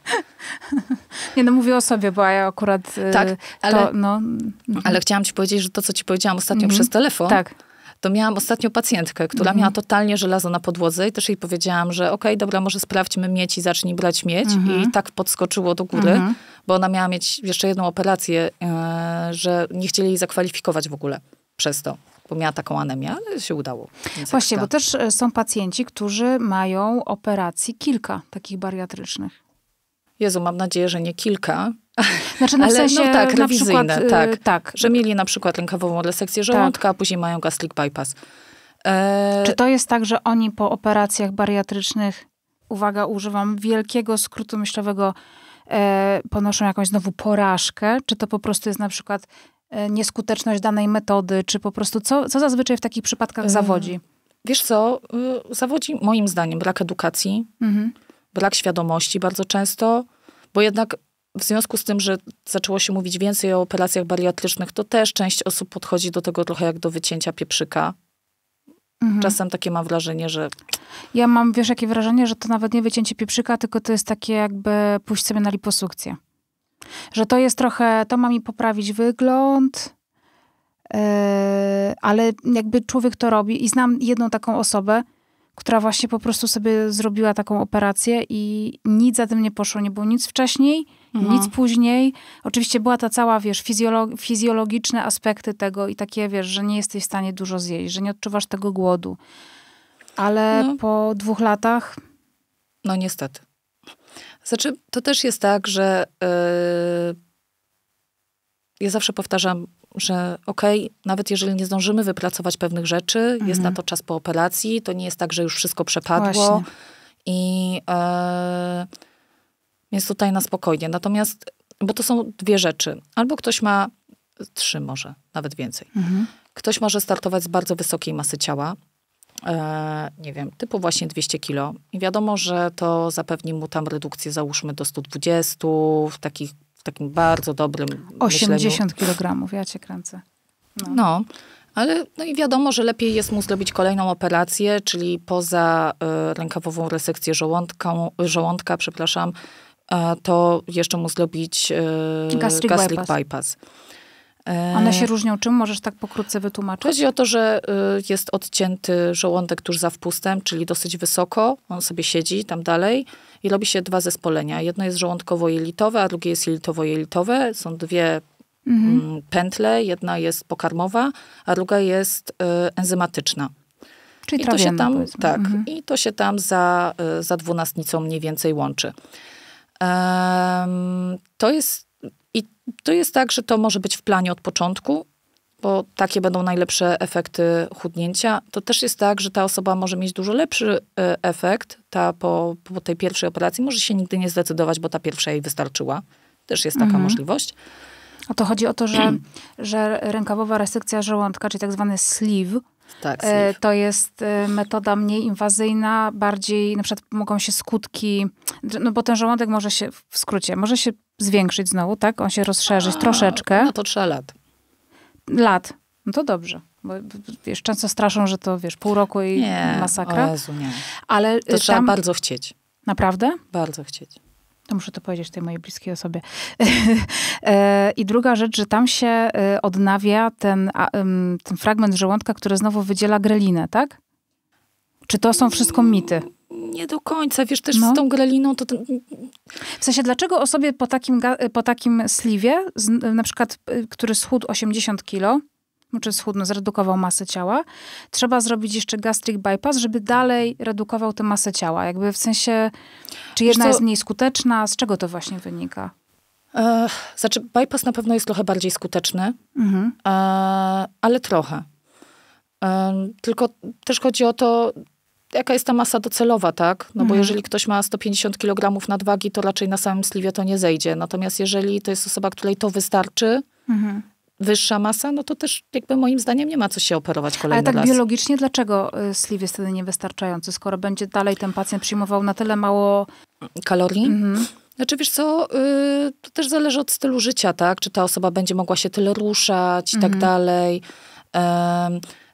Nie no, mówię o sobie, bo ja akurat... Y, tak, ale, to, no. Mhm. ale chciałam ci powiedzieć, że to, co ci powiedziałam ostatnio mhm. przez telefon, tak. to miałam ostatnio pacjentkę, która mhm. miała totalnie żelazo na podłodze i też jej powiedziałam, że okej, okay, dobra, może sprawdźmy mieć i zacznij brać mieć. I tak podskoczyło do góry, bo ona miała mieć jeszcze jedną operację, e, że nie chcieli jej zakwalifikować w ogóle przez to bo miała taką anemię, ale się udało. Właśnie, bo też e, są pacjenci, którzy mają operacji kilka takich bariatrycznych. Jezu, mam nadzieję, że nie kilka. Znaczy, no ale, no sensie, no tak, rewizyjne, przykład, tak, tak. Że mieli na przykład lękawową odlesekcję tak. żołądka, tak. a później mają gastric bypass. E... Czy to jest tak, że oni po operacjach bariatrycznych, uwaga, używam wielkiego skrótu myślowego, e, ponoszą jakąś znowu porażkę? Czy to po prostu jest na przykład e, nieskuteczność danej metody? Czy po prostu, co, co zazwyczaj w takich przypadkach zawodzi? Wiesz co, y, zawodzi moim zdaniem brak edukacji. Mhm brak świadomości bardzo często, bo jednak w związku z tym, że zaczęło się mówić więcej o operacjach bariatrycznych, to też część osób podchodzi do tego trochę jak do wycięcia pieprzyka. Mhm. Czasem takie mam wrażenie, że. Ja mam, wiesz, jakie wrażenie, że to nawet nie wycięcie pieprzyka, tylko to jest takie jakby pójść sobie na liposukcję. Że to jest trochę, to ma mi poprawić wygląd, yy, ale jakby człowiek to robi. I znam jedną taką osobę, która właśnie po prostu sobie zrobiła taką operację i nic za tym nie poszło. Nie było nic wcześniej, mhm. nic później. Oczywiście była ta cała, wiesz, fizjolo- fizjologiczne aspekty tego i takie, wiesz, że nie jesteś w stanie dużo zjeść, że nie odczuwasz tego głodu. Ale no. po dwóch latach... No niestety. Znaczy, to też jest tak, że... Yy ja zawsze powtarzam że okej, okay, nawet jeżeli nie zdążymy wypracować pewnych rzeczy, mhm. jest na mhm. to czas po operacji, to nie jest tak, że już wszystko przepadło. Właśnie. I e, jest tutaj na spokojnie. Natomiast, bo to są dwie rzeczy. Albo ktoś ma, trzy może, nawet więcej. Mhm. Ktoś może startować z bardzo wysokiej masy ciała, e, nie wiem, typu właśnie 200 kilo. I wiadomo, że to zapewni mu tam redukcję, załóżmy do 120, w takich takim bardzo dobrym 80 no. kg, ja cię kręcę. No. no. Ale no i wiadomo, że lepiej jest mu zrobić kolejną operację, czyli poza y, rękawową resekcję żołądka, żołądka przepraszam, e, to jeszcze mu zrobić y, gastric, gastric bypass. bypass. One e, się różnią czym? Możesz tak pokrótce wytłumaczyć? Chodzi o to, że y, jest odcięty żołądek tuż za wpustem, czyli dosyć wysoko. On sobie siedzi tam dalej i robi się dwa zespolenia. Jedno jest żołądkowo-jelitowe, a drugie jest jelitowo-jelitowe. Są dwie mhm. Mm, pętle. Jedna jest pokarmowa, a druga jest y, enzymatyczna. Czyli I to się tam, Tak. Mhm. I to się tam za, y, za dwunastnicą mniej więcej łączy. to jest to jest tak, że to może być w planie od początku, bo takie będą najlepsze efekty chudnięcia. To też jest tak, że ta osoba może mieć dużo lepszy e, efekt. Ta po, po tej pierwszej operacji może się nigdy nie zdecydować, bo ta pierwsza jej wystarczyła. Też jest taka mhm. możliwość. A to chodzi o to, że, że rękawowa resekcja żołądka, czyli tak zwany sleeve, tak, e, to jest e, metoda mniej inwazyjna, bardziej na przykład mogą się skutki, no bo ten żołądek może się, w skrócie, może się zwiększyć znowu, tak? On się rozszerzyć A, troszeczkę. No to trzeba lat. Lat. No to dobrze. Bo wiesz, często straszą, że to wiesz, pół roku i nie, masakra. O Jezu, nie. Ale to y, tam... trzeba bardzo chcieć. Naprawdę? Bardzo chcieć. To muszę to powiedzieć tej mojej bliskiej osobie. E, I druga rzecz, że tam się e, odnawia ten, ten fragment żołądka, który znowu wydziela grelinę, tak? Czy to są wszystko mity? Nie do końca, wiesz, też no. z tą greliną to... Ten... W sensie, dlaczego osobie po takim, po takim sliwie, na przykład, y, który schudł 80 kilo, czy schudnął, zredukował masę ciała, trzeba zrobić jeszcze gastric bypass, żeby dalej redukował tę masę ciała. Jakby w sensie, czy jedna co, jest mniej skuteczna, z czego to właśnie wynika? E, znaczy, bypass na pewno jest trochę bardziej skuteczny, mhm. e, ale trochę. E, tylko też chodzi o to, jaka jest ta masa docelowa, tak? No mhm. bo jeżeli ktoś ma 150 kg nadwagi, to raczej na samym sliwie to nie zejdzie. Natomiast jeżeli to jest osoba, której to wystarczy, mhm wyższa masa, no to też jakby moim zdaniem nie ma co się operować kolejny Ale tak raz. biologicznie dlaczego y, sliw jest wtedy niewystarczający, skoro będzie dalej ten pacjent przyjmował na tyle mało... Kalorii? Mhm. Znaczy wiesz co, y, to też zależy od stylu życia, tak? Czy ta osoba będzie mogła się tyle ruszać i tak mhm. tak dalej.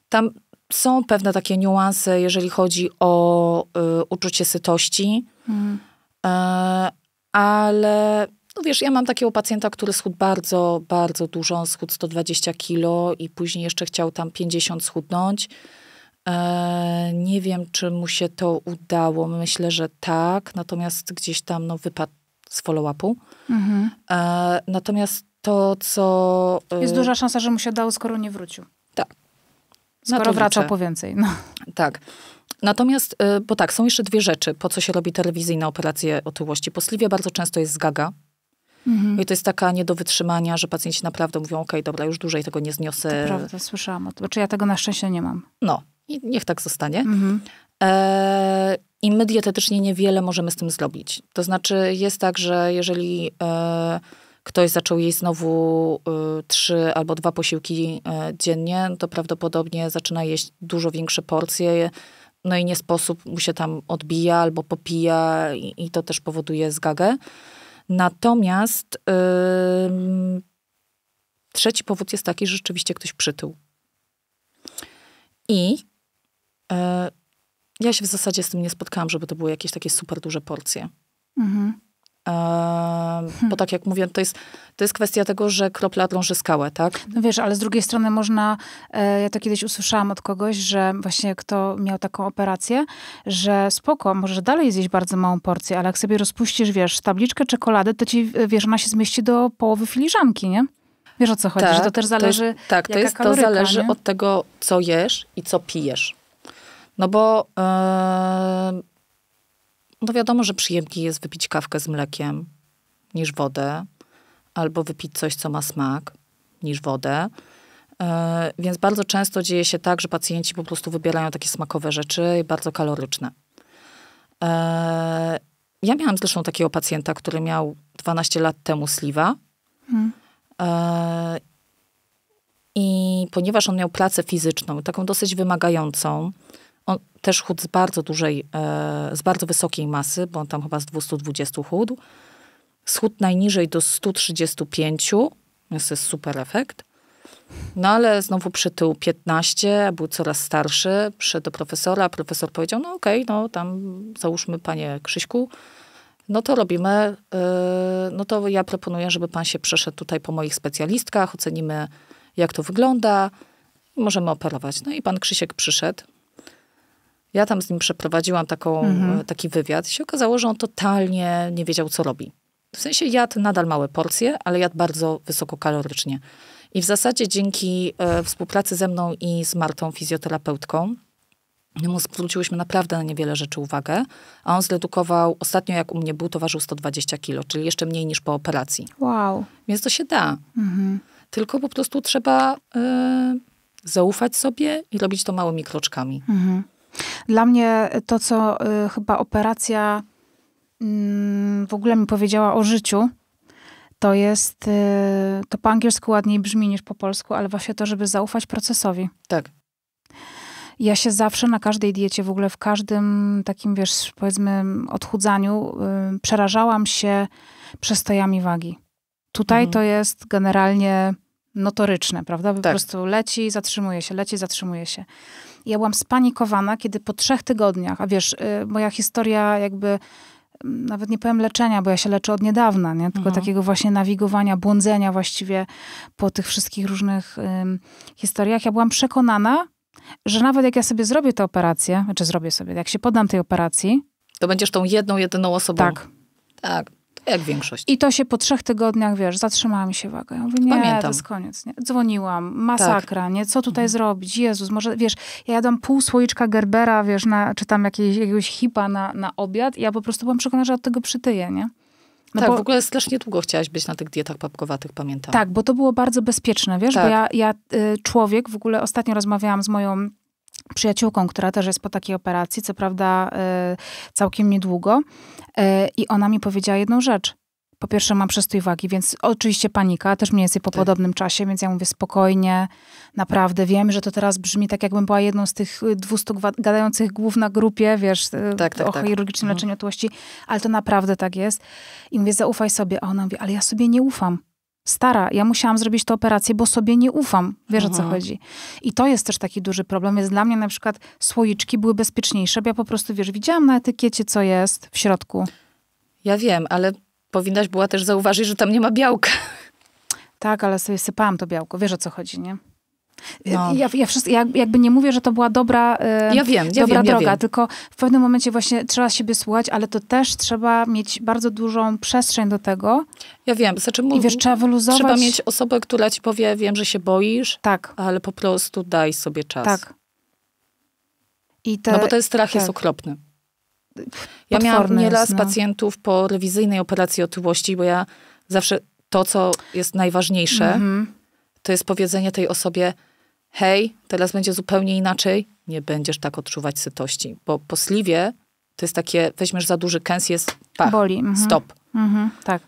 tam są pewne takie niuanse, jeżeli chodzi o y, uczucie sytości, mhm. y, ale no wiesz, ja mam takiego pacjenta, który schudł bardzo, bardzo dużo. On schudł 120 kilo i później jeszcze chciał tam 50 schudnąć. E, nie wiem, czy mu się to udało. Myślę, że tak. Natomiast gdzieś tam no, wypadł z follow-upu. Mhm. E, natomiast to, co... E, jest duża szansa, że mu się udało, skoro nie wrócił. Tak. Skoro wracał po więcej. No. Tak. Natomiast, bo tak, są jeszcze dwie rzeczy, po co się robi telewizyjne operacje otyłości. Po sliwie bardzo często jest zgaga, Mhm. No I to jest taka nie do wytrzymania, że pacjenci naprawdę mówią, okej, okay, dobra, już dłużej tego nie zniosę. To prawda, słyszałam o tym. Czy znaczy, ja tego na szczęście nie mam. No, i niech tak zostanie. Mhm. E i my dietetycznie niewiele możemy z tym zrobić. To znaczy, jest tak, że jeżeli e, ktoś zaczął jeść znowu e, trzy albo dwa posiłki e, dziennie, to prawdopodobnie zaczyna jeść dużo większe porcje. No i nie sposób mu się tam odbija albo popija, i, i to też powoduje zgagę. Natomiast yy, trzeci powód jest taki, że rzeczywiście ktoś przytył. I yy, ja się w zasadzie z tym nie spotkałam, żeby to były jakieś takie super duże porcje. Mhm. Bo hmm. tak jak mówię, to jest, to jest kwestia tego, że kropla drąży skałę, tak? No wiesz, ale z drugiej strony można, e, ja to kiedyś usłyszałam od kogoś, że właśnie kto miał taką operację, że spoko, możesz dalej zjeść bardzo małą porcję, ale jak sobie rozpuścisz, wiesz, tabliczkę czekolady, to ci, e, wiesz, ona się zmieści do połowy filiżanki, nie? Wiesz o co chodzi, tak, że to tak, też zależy. To, tak, to, jest, kaloryka, to zależy nie? od tego, co jesz i co pijesz. No bo. Yy no wiadomo, że przyjemniej jest wypić kawkę z mlekiem niż wodę, albo wypić coś, co ma smak niż wodę. E, więc bardzo często dzieje się tak, że pacjenci po prostu wybierają takie smakowe rzeczy, bardzo kaloryczne. E, ja miałam zresztą takiego pacjenta, który miał 12 lat temu sliwa. Hmm. E, I ponieważ on miał pracę fizyczną, taką dosyć wymagającą, on też chudł z bardzo dużej, e, z bardzo wysokiej masy, bo on tam chyba z 220 chudł. Schudł najniżej do 135, więc to jest super efekt. No ale znowu przytył 15, był coraz starszy, przyszedł do profesora, profesor powiedział, no okej, okay, no tam załóżmy panie Krzyśku, no to robimy, e, no to ja proponuję, żeby pan się przeszedł tutaj po moich specjalistkach, ocenimy jak to wygląda, możemy operować. No i pan Krzysiek przyszedł, ja tam z nim przeprowadziłam taką, mhm. E, taki wywiad i się okazało, że on totalnie nie wiedział, co robi. W sensie jadł nadal małe porcje, ale jadł bardzo wysokokalorycznie. I w zasadzie dzięki e, współpracy ze mną i z Martą, fizjoterapeutką, mu zwróciłyśmy naprawdę na niewiele rzeczy uwagę, a on zredukował, ostatnio jak u mnie był, to ważył 120 kilo, czyli jeszcze mniej niż po operacji. Wow. Więc to się da. Mhm. Tylko po prostu trzeba y, zaufać sobie i robić to małymi kroczkami. Mhm. Dla mnie to, co y, chyba operacja y, w ogóle mi powiedziała o życiu, to jest, y, to po angielsku ładniej brzmi niż po polsku, ale właśnie to, żeby zaufać procesowi. Tak. Ja się zawsze na każdej diecie, w ogóle w każdym takim, wiesz, powiedzmy odchudzaniu, y, przerażałam się przestojami wagi. Tutaj mhm. to jest generalnie notoryczne, prawda? Po tak. prostu leci, zatrzymuje się, leci, zatrzymuje się. Ja byłam spanikowana, kiedy po trzech tygodniach, a wiesz, y, moja historia jakby nawet nie powiem leczenia, bo ja się leczę od niedawna, nie? tylko mhm. takiego właśnie nawigowania, błądzenia właściwie po tych wszystkich różnych ym, historiach. Ja byłam przekonana, że nawet jak ja sobie zrobię tę operację, znaczy zrobię sobie, jak się poddam tej operacji. To będziesz tą jedną, jedyną osobą. Tak. Tak. Jak większość. I to się po trzech tygodniach, wiesz, zatrzymała mi się waga. Ja mówię, nie, Pamiętam. to jest koniec. Nie? Dzwoniłam, masakra, tak. nie? Co tutaj mhm. zrobić? Jezus, może, wiesz, ja jadam pół słoiczka Gerbera, wiesz, na, czy tam jakiegoś, jakiegoś hipa na, na obiad i ja po prostu byłam przekonana, że od tego przytyję, nie? No tak, bo, w ogóle strasznie długo chciałaś być na tych dietach papkowatych, pamiętam. Tak, bo to było bardzo bezpieczne, wiesz, tak. bo ja, ja, y, człowiek, w ogóle ostatnio rozmawiałam z moją przyjaciółką, która też jest po takiej operacji, co prawda e, całkiem niedługo. E, I ona mi powiedziała jedną rzecz. Po pierwsze, mam przestój wagi, więc oczywiście panika, też mnie jest po tak. podobnym czasie, więc ja mówię spokojnie, naprawdę wiem, że to teraz brzmi tak, jakbym była jedną z tych 200 gadających głów na grupie, wiesz, e, tak, tak, o tak. No. leczeniu otyłości, ale to naprawdę tak jest. I mówię, zaufaj sobie, a ona mówi, ale ja sobie nie ufam stara, ja musiałam zrobić tę operację, bo sobie nie ufam. Wiesz o co mhm. chodzi. I to jest też taki duży problem. Jest dla mnie na przykład słoiczki były bezpieczniejsze, bo ja po prostu, wiesz, widziałam na etykiecie, co jest w środku. Ja wiem, ale powinnaś była też zauważyć, że tam nie ma białka. Tak, ale sobie sypałam to białko. Wiesz o co chodzi, nie? No. Y, ja, ja, wszystko, ja, jakby nie mówię, że to była dobra, y, ja wiem, ja dobra wiem, droga, wiem. tylko w pewnym momencie właśnie trzeba siebie słuchać, ale to też trzeba mieć bardzo dużą przestrzeń do tego. Ja wiem, znaczy I wiesz, trzeba wyluzować. Trzeba mieć osobę, która ci powie, wiem, że się boisz, tak. ale po prostu daj sobie czas. Tak. I te, no bo ten strach tak. jest okropny. Ja miałam nieraz jest, no. pacjentów po rewizyjnej operacji otyłości, bo ja zawsze to, co jest najważniejsze... Mhm to jest powiedzenie tej osobie, hej, teraz będzie zupełnie inaczej, nie będziesz tak odczuwać sytości. Bo po sliwie to jest takie, weźmiesz za duży kęs, jest Boli. Mhm. stop. Mhm. Tak.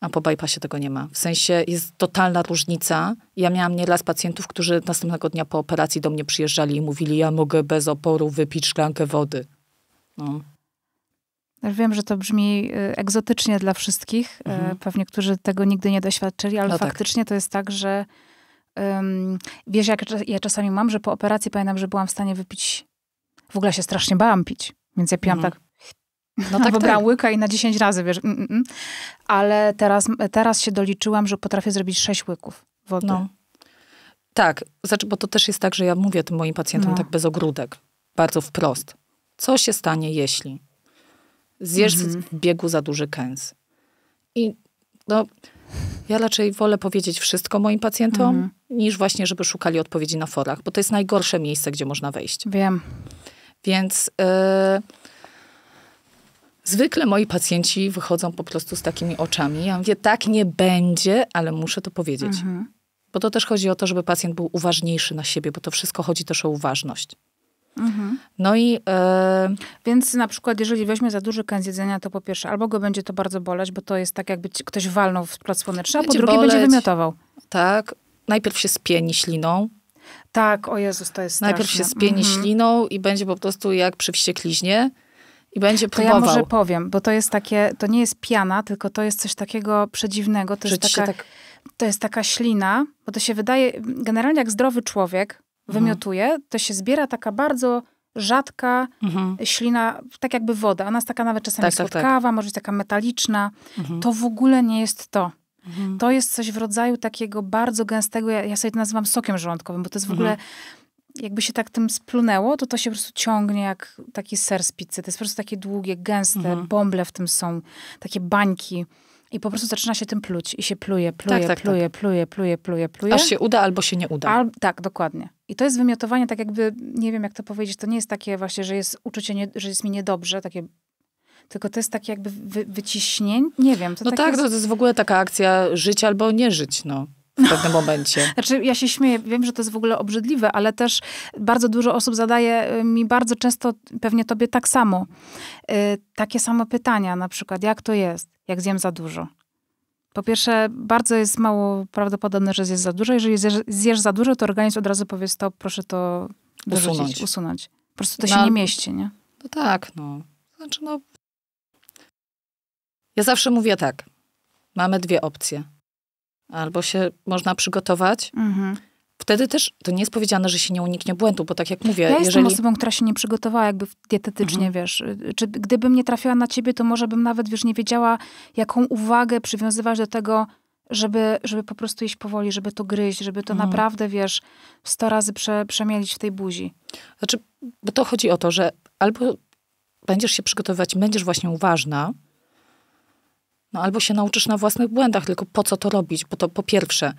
A po bypassie tego nie ma. W sensie jest totalna różnica. Ja miałam nieraz pacjentów, którzy następnego dnia po operacji do mnie przyjeżdżali i mówili, ja mogę bez oporu wypić szklankę wody. No. Wiem, że to brzmi y, egzotycznie dla wszystkich, e, mhm. pewnie którzy tego nigdy nie doświadczyli, ale no tak. faktycznie tak. to jest tak, że Um, wiesz, jak ja czasami mam, że po operacji pamiętam, że byłam w stanie wypić. W ogóle się strasznie bałam pić, więc ja piłam mhm. tak. No tak, Wybrałam tak. łyka i na 10 razy, wiesz. Mm, mm, mm. Ale teraz, teraz się doliczyłam, że potrafię zrobić 6 łyków wody. No. Tak, znaczy, bo to też jest tak, że ja mówię tym moim pacjentom no. tak bez ogródek, bardzo wprost. Co się stanie, jeśli zjesz mm w biegu za duży kęs? I no, ja raczej wolę powiedzieć wszystko moim pacjentom, mhm. niż właśnie, żeby szukali odpowiedzi na forach, bo to jest najgorsze miejsce, gdzie można wejść. Wiem. Więc e, zwykle moi pacjenci wychodzą po prostu z takimi oczami. Ja mówię, tak nie będzie, ale muszę to powiedzieć. Mhm. Bo to też chodzi o to, żeby pacjent był uważniejszy na siebie, bo to wszystko chodzi też o uważność. Mhm. No i... E, Więc na przykład, jeżeli weźmie za duży kęs jedzenia, to po pierwsze, albo go będzie to bardzo boleć, bo to jest tak, jakby ktoś walnął w plac słoneczny, a po drugie boleć. będzie wymiotował. Tak. Najpierw się spieni śliną, tak, o Jezus, to jest straszne. Najpierw się spieni mhm. śliną i będzie po prostu jak przy wściekliźnie i będzie to ja może powiem, bo to jest takie, to nie jest piana, tylko to jest coś takiego przedziwnego. To, jest taka, tak... to jest taka ślina, bo to się wydaje, generalnie jak zdrowy człowiek, Mhm. wymiotuje, mhm. to się zbiera taka bardzo rzadka mhm. ślina, tak jakby woda. Ona jest taka nawet czasami tak, słodkawa, tak, tak. może być taka metaliczna. Mhm. To w ogóle nie jest to. Mhm. To jest coś w rodzaju takiego bardzo gęstego, ja, ja sobie to nazywam sokiem żołądkowym, bo to jest w ogóle, mhm. jakby się tak tym splunęło, to to się po prostu ciągnie jak taki ser z pizzy. To jest po prostu takie długie, gęste, mhm. bąble w tym są, takie bańki i po prostu zaczyna się tym pluć i się pluje, pluje, tak, tak, pluje, tak. pluje, pluje, pluje, pluje. Aż się uda albo się nie uda. Al tak, dokładnie. I to jest wymiotowanie, tak jakby, nie wiem jak to powiedzieć, to nie jest takie właśnie, że jest uczucie, nie, że jest mi niedobrze, takie tylko to jest tak jakby wy, wyciśnień, nie wiem. no tak, tak jest... No to jest w ogóle taka akcja żyć albo nie żyć, no. W pewnym momencie. znaczy, ja się śmieję, wiem, że to jest w ogóle obrzydliwe, ale też bardzo dużo osób zadaje y, mi bardzo często, pewnie tobie tak samo, y, takie same pytania, na przykład, jak to jest? jak zjem za dużo. Po pierwsze, bardzo jest mało prawdopodobne, że zjesz za dużo. Jeżeli zjesz, zjesz za dużo, to organizm od razu powie stop, proszę to dorzucić, usunąć. usunąć. Po prostu to no, się nie mieści, nie? No tak, no. Znaczy, no... Ja zawsze mówię tak. Mamy dwie opcje. Albo się można przygotować, mhm wtedy też to nie jest powiedziane, że się nie uniknie błędu, bo tak jak mówię, ja jeżeli... jestem osobą, która się nie przygotowała jakby dietetycznie, mhm. wiesz. Czy gdybym nie trafiła na ciebie, to może bym nawet, wiesz, nie wiedziała, jaką uwagę przywiązywać do tego, żeby, żeby po prostu iść powoli, żeby to gryźć, żeby to mhm. naprawdę, wiesz, sto razy prze, przemielić w tej buzi. Znaczy, bo to chodzi o to, że albo będziesz się przygotowywać, będziesz właśnie uważna, no albo się nauczysz na własnych błędach, tylko po co to robić? Bo to po pierwsze,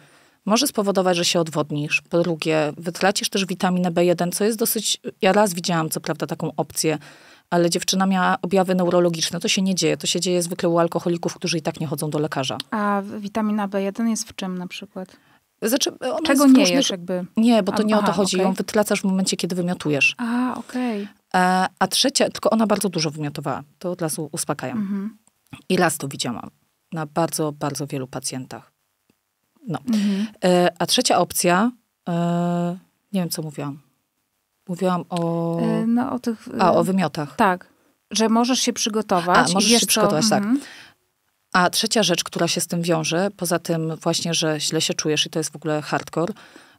może spowodować, że się odwodnisz. Po drugie, wytracisz też witaminę B1, co jest dosyć... Ja raz widziałam, co prawda, taką opcję, ale dziewczyna miała objawy neurologiczne. To się nie dzieje. To się dzieje zwykle u alkoholików, którzy i tak nie chodzą do lekarza. A witamina B1 jest w czym na przykład? Znaczy, e, Czego nie różnych... jakby? Nie, bo to nie Aha, o to chodzi. Okay. Ją wytracasz w momencie, kiedy wymiotujesz. A, okej. Okay. E, a trzecia, tylko ona bardzo dużo wymiotowała. To od razu uspokajam. Mhm. I raz to widziałam na bardzo, bardzo wielu pacjentach. No. Mhm. E, a trzecia opcja, e, nie wiem co mówiłam. Mówiłam o. E, no, o tych. A, o e, wymiotach. Tak. Że możesz się przygotować. A, możesz się to przygotować, tak. mhm. tak. A trzecia rzecz, która się z tym wiąże, poza tym właśnie, że źle się czujesz i to jest w ogóle hardcore,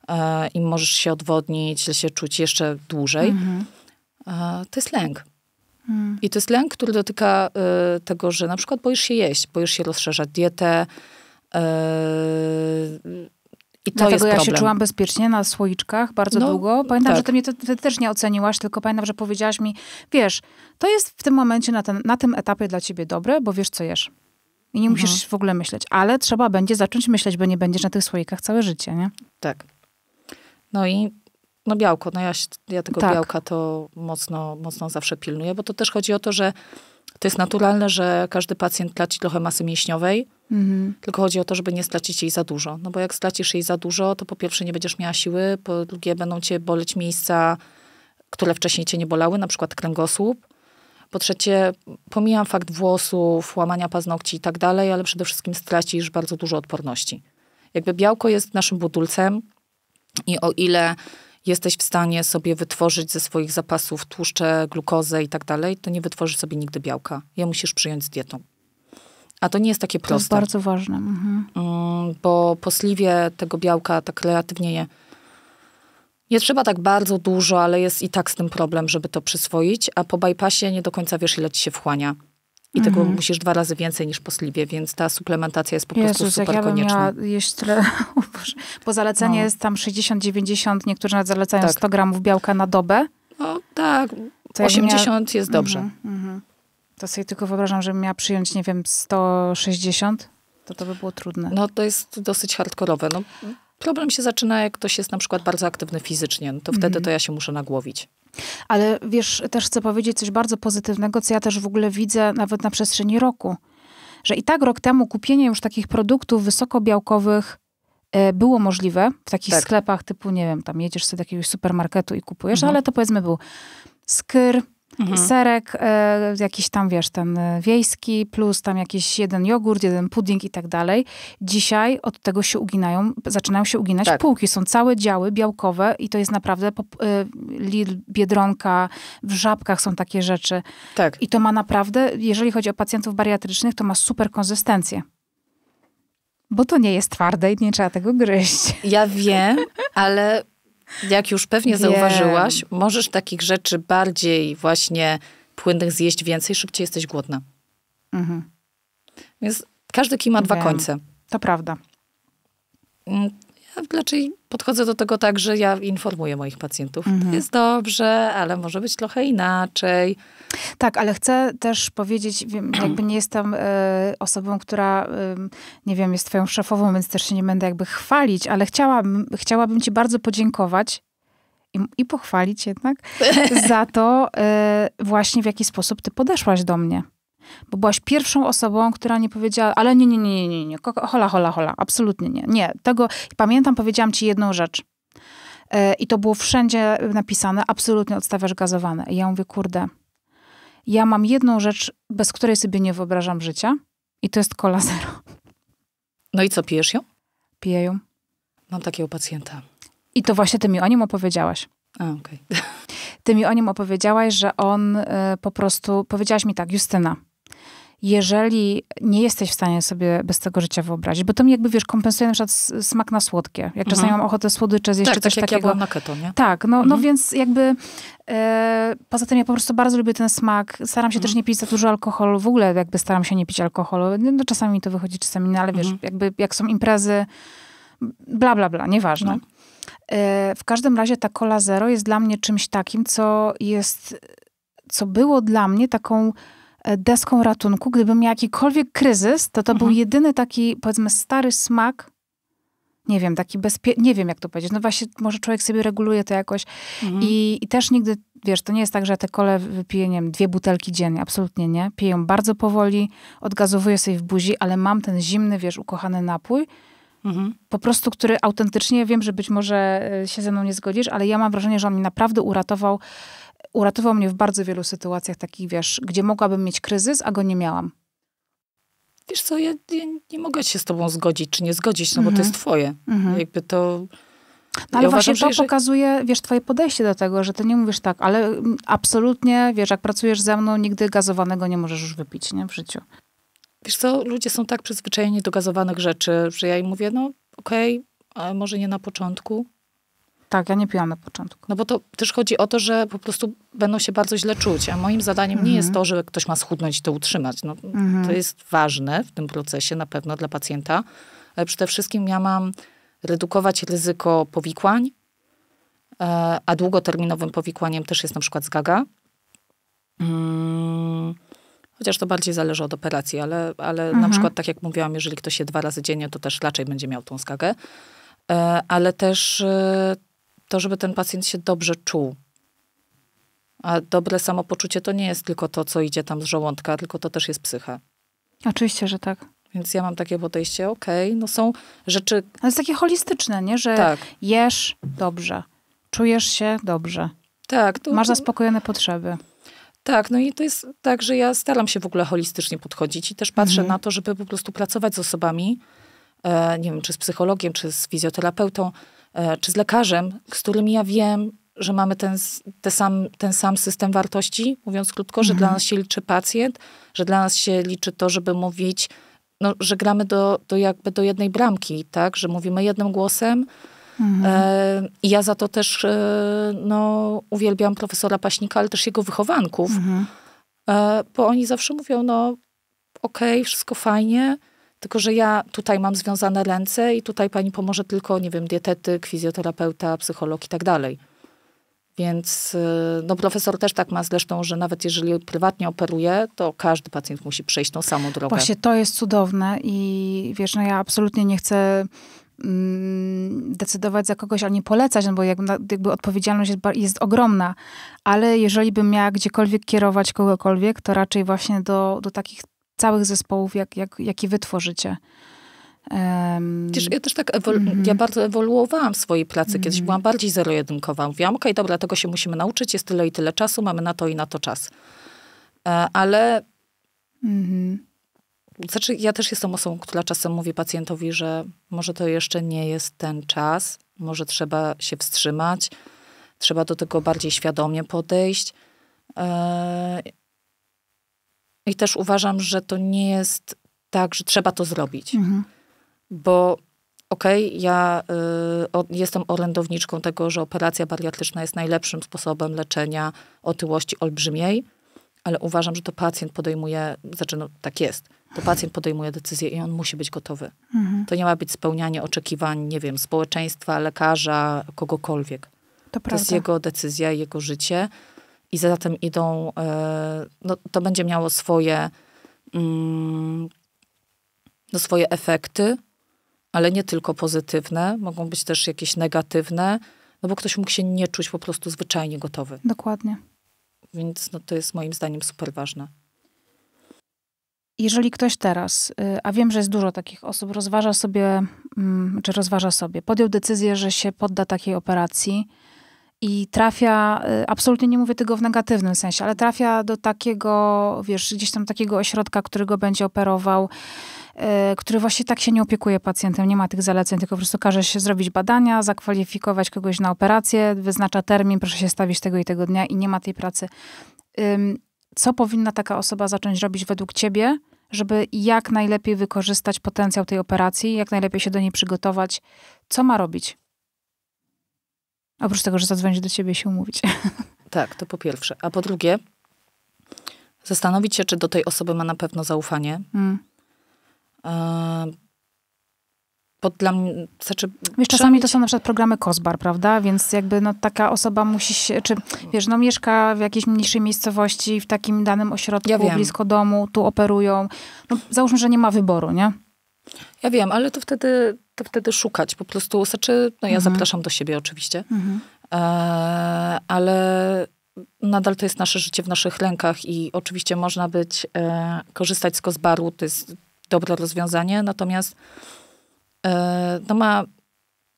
e, i możesz się odwodnić, źle się czuć jeszcze dłużej, mhm. E, to jest lęk. Mm. I to jest lęk, który dotyka y, tego, że na przykład boisz się jeść, boisz się rozszerzać dietę, Yy, I to Dlatego ja się czułam bezpiecznie na słoiczkach bardzo no, długo. Pamiętam, tak. że ty mnie ty, też nie oceniłaś, tylko pamiętam, że powiedziałaś mi, wiesz, to jest w tym momencie, na, ten, na tym etapie dla ciebie dobre, bo wiesz, co jesz. I nie musisz mhm. w ogóle myśleć. Ale trzeba będzie zacząć myśleć, bo nie będziesz na tych słoikach całe życie, nie? Tak. No i no białko. No ja, ja tego tak. białka to mocno, mocno zawsze pilnuję, bo to też chodzi o to, że to jest naturalne, że każdy pacjent traci trochę masy mięśniowej Mhm. Tylko chodzi o to, żeby nie stracić jej za dużo. No bo jak stracisz jej za dużo, to po pierwsze nie będziesz miała siły, po drugie będą cię boleć miejsca, które wcześniej cię nie bolały, na przykład kręgosłup. Po trzecie, pomijam fakt włosów, łamania paznokci i tak dalej, ale przede wszystkim stracisz bardzo dużo odporności. Jakby białko jest naszym budulcem i o ile jesteś w stanie sobie wytworzyć ze swoich zapasów tłuszcze, glukozę i tak dalej, to nie wytworzysz sobie nigdy białka. Je musisz przyjąć z dietą. A to nie jest takie proste. To jest bardzo ważne. Mhm. Mm, bo po sliwie tego białka tak relatywnie je nie trzeba tak bardzo dużo, ale jest i tak z tym problem, żeby to przyswoić, a po bypassie nie do końca wiesz, ile ci się wchłania. I mhm. tego musisz dwa razy więcej niż po sliwie, więc ta suplementacja jest po prostu super jak ja konieczna. Miała jeść tyle, bo zalecenie no. jest tam 60-90, niektórzy nawet zalecają tak. 100 gramów białka na dobę. No tak, to 80 miała... jest dobrze. Mhm, mhm. To sobie tylko wyobrażam, żebym miała przyjąć, nie wiem, 160, to to by było trudne. No to jest dosyć hardkorowe. No, problem się zaczyna, jak ktoś jest na przykład bardzo aktywny fizycznie, no to wtedy mhm. to ja się muszę nagłowić. Ale wiesz, też chcę powiedzieć coś bardzo pozytywnego, co ja też w ogóle widzę nawet na przestrzeni roku. Że i tak rok temu kupienie już takich produktów wysokobiałkowych e, było możliwe w takich tak. sklepach typu, nie wiem, tam jedziesz sobie do jakiegoś supermarketu i kupujesz, mhm. ale to powiedzmy był skyr, Mhm. Serek, e, jakiś tam, wiesz, ten e, wiejski, plus tam jakiś jeden jogurt, jeden pudding i tak dalej. Dzisiaj od tego się uginają, zaczynają się uginać tak. półki. Są całe działy białkowe i to jest naprawdę pop, e, Lidl, Biedronka, w Żabkach są takie rzeczy. Tak. I to ma naprawdę, jeżeli chodzi o pacjentów bariatrycznych, to ma super konsystencję bo to nie jest twarde i nie trzeba tego gryźć. Ja wiem, ale jak już pewnie Wiem. zauważyłaś, możesz takich rzeczy bardziej właśnie płynnych zjeść więcej, szybciej jesteś głodna. Mhm. Więc każdy kij ma Wiem. dwa końce. To prawda. Mm, raczej podchodzę do tego tak, że ja informuję moich pacjentów. Mhm. Jest dobrze, ale może być trochę inaczej. Tak, ale chcę też powiedzieć, jakby nie jestem y, osobą, która, y, nie wiem, jest twoją szefową, więc też się nie będę jakby chwalić, ale chciałabym, chciałabym ci bardzo podziękować i, i pochwalić jednak za to y, właśnie, w jaki sposób ty podeszłaś do mnie. Bo byłaś pierwszą osobą, która nie powiedziała, ale nie, nie, nie, nie, nie, nie, hola, hola, hola, absolutnie nie. Nie, tego, pamiętam, powiedziałam ci jedną rzecz. E, I to było wszędzie napisane, absolutnie odstawiasz gazowane. I ja mówię, kurde, ja mam jedną rzecz, bez której sobie nie wyobrażam życia i to jest kola zero. No i co, pijesz ją? Piję ją. Mam takiego pacjenta. I to właśnie ty mi o nim opowiedziałaś. A, okej. Okay. Ty mi o nim opowiedziałaś, że on y, po prostu, powiedziałaś mi tak, Justyna, jeżeli nie jesteś w stanie sobie bez tego życia wyobrazić, bo to mi jakby, wiesz, kompensuje na przykład smak na słodkie. Jak mhm. czasami mam ochotę słodycze zjeść tak, czy coś tak takiego. Tak, na keto, nie? Tak, no, no mhm. no więc jakby e, poza tym ja po prostu bardzo lubię ten smak. Staram się mhm. też nie pić za dużo alkoholu. W ogóle jakby staram się nie pić alkoholu. No, no czasami mi to wychodzi, czasami no, ale wiesz, mhm. jakby jak są imprezy, bla, bla, bla, nieważne. No. E, w każdym razie ta cola zero jest dla mnie czymś takim, co jest, co było dla mnie taką E, deską ratunku. Gdybym miał jakikolwiek kryzys, to to mhm. był jedyny taki, powiedzmy, stary smak. Nie wiem, taki bezpieczny, nie wiem jak to powiedzieć. No właśnie, może człowiek sobie reguluje to jakoś. Mhm. I, I też nigdy, wiesz, to nie jest tak, że te kole wypiję, nie wiem, dwie butelki dziennie, absolutnie nie. Piję ją bardzo powoli, odgazowuję sobie w buzi, ale mam ten zimny, wiesz, ukochany napój, Mhm. Po prostu, który autentycznie wiem, że być może e, się ze mną nie zgodzisz, ale ja mam wrażenie, że on mi naprawdę uratował uratował mnie w bardzo wielu sytuacjach takich, wiesz, gdzie mogłabym mieć kryzys, a go nie miałam. Wiesz co, ja, ja nie mogę się z tobą zgodzić czy nie zgodzić, no bo to mhm. jest twoje. Mhm. Jakby to... No ale ja właśnie uważam, to pokazuje, wiesz, twoje podejście do tego, że ty nie mówisz tak, ale absolutnie, wiesz, jak pracujesz ze mną, nigdy gazowanego nie możesz już wypić, nie? W życiu. Wiesz co, ludzie są tak przyzwyczajeni do gazowanych rzeczy, że ja im mówię, no okej, okay, może nie na początku, tak, ja nie piłam na początku. No bo to też chodzi o to, że po prostu będą się bardzo źle czuć, a moim zadaniem mhm. nie jest mhm. to, że ktoś ma schudnąć i to utrzymać. No, mhm. To jest ważne w tym procesie na pewno dla pacjenta, ale przede wszystkim ja mam redukować ryzyko powikłań, e, a długoterminowym powikłaniem też jest na przykład zgaga. Mm, chociaż to bardziej zależy od operacji, ale, ale mhm. na przykład, tak jak mówiłam, jeżeli ktoś się dwa razy dziennie, to też raczej będzie miał tą skagę. E, ale też e, to, żeby ten pacjent się dobrze czuł. A dobre samopoczucie to nie jest tylko to, co idzie tam z żołądka, tylko to też jest psycha. Oczywiście, że tak. Więc ja mam takie podejście, okej, okay, no są rzeczy... Ale jest takie holistyczne, nie? Że tak. jesz dobrze, czujesz się dobrze. Tak. To, Masz zaspokojone potrzeby. Tak, no i to jest tak, że ja staram się w ogóle holistycznie podchodzić i też patrzę mhm. na to, żeby po prostu pracować z osobami, e, nie wiem, czy z psychologiem, czy z fizjoterapeutą, E, czy z lekarzem, z którym ja wiem, że mamy ten, te sam, ten sam system wartości, mówiąc krótko, że dla mhm. nas się liczy pacjent, że dla nas się liczy to, żeby mówić, no, że gramy do, do jakby do jednej bramki, tak, że mówimy jednym głosem. Mhm. E, ja za to też e, no, uwielbiam profesora Paśnika, ale też jego wychowanków, mhm. e, bo oni zawsze mówią, no okej, okay, wszystko fajnie, tylko, że ja tutaj mam związane ręce i tutaj pani pomoże tylko, nie wiem, dietetyk, fizjoterapeuta, psycholog i tak dalej. Więc y, no, profesor też tak ma zresztą, że nawet jeżeli prywatnie operuje, to każdy pacjent musi przejść tą samą drogę. Właśnie to jest cudowne i wiesz, no ja absolutnie nie chcę mm, decydować za kogoś, ani polecać, no bo jakby, jakby odpowiedzialność jest, jest, ogromna, ale jeżeli bym miała gdziekolwiek kierować kogokolwiek, to raczej właśnie do, do takich całych zespołów, jak, jak, jaki wy tworzycie. Um, ja też tak ewolu- mm-hmm. ja bardzo ewoluowałam w swojej pracy. Kiedyś mm-hmm. byłam bardziej zero-jedynkowa. Mówiłam, okej, okay, dobra, tego się musimy nauczyć, jest tyle i tyle czasu, mamy na to i na to czas. E, ale mm-hmm. znaczy, ja też jestem osobą, która czasem mówi pacjentowi, że może to jeszcze nie jest ten czas, może trzeba się wstrzymać, trzeba do tego bardziej świadomie podejść. E, i też uważam, że to nie jest tak, że trzeba to zrobić. Mhm. Bo okej, okay, ja y, o, jestem orędowniczką tego, że operacja bariatryczna jest najlepszym sposobem leczenia otyłości olbrzymiej, ale uważam, że to pacjent podejmuje, znaczy no, tak jest, to pacjent podejmuje decyzję i on musi być gotowy. Mhm. To nie ma być spełnianie oczekiwań, nie wiem, społeczeństwa, lekarza, kogokolwiek. To, to jest jego decyzja, jego życie i za tym idą, e, no, to będzie miało swoje, mm, no, swoje efekty, ale nie tylko pozytywne, mogą być też jakieś negatywne, no bo ktoś mógł się nie czuć po prostu zwyczajnie gotowy. Dokładnie. Więc no, to jest moim zdaniem super ważne. Jeżeli ktoś teraz, y, a wiem, że jest dużo takich osób, rozważa sobie, mm, czy rozważa sobie, podjął decyzję, że się podda takiej operacji, i trafia, y, absolutnie nie mówię tego w negatywnym sensie, ale trafia do takiego, wiesz, gdzieś tam takiego ośrodka, którego będzie operował, y, który właśnie tak się nie opiekuje pacjentem, nie ma tych zaleceń, tylko po prostu każe się zrobić badania, zakwalifikować kogoś na operację, wyznacza termin, proszę się stawić tego i tego dnia i nie ma tej pracy. co powinna taka osoba zacząć robić według ciebie, żeby jak najlepiej wykorzystać potencjał tej operacji, jak najlepiej się do niej przygotować? Co ma robić? Oprócz tego, że zadzwonić do ciebie i się umówić. Tak, to po pierwsze. A po drugie, zastanowić się, czy do tej osoby ma na pewno zaufanie. Mm. Y pod dla mnie, znaczy, wiesz, czasami to są na przykład programy COSBAR, prawda? Więc jakby no, taka osoba musi się, czy wiesz, no mieszka w jakiejś mniejszej miejscowości, w takim danym ośrodku, ja blisko domu, tu operują. No, załóżmy, że nie ma wyboru, nie? Ja wiem, ale to wtedy, to wtedy szukać. Po prostu znaczy, no ja mhm. zapraszam do siebie oczywiście, mhm. e, ale nadal to jest nasze życie w naszych rękach i oczywiście można być, e, korzystać z kozbaru, to jest dobre rozwiązanie, natomiast e, no ma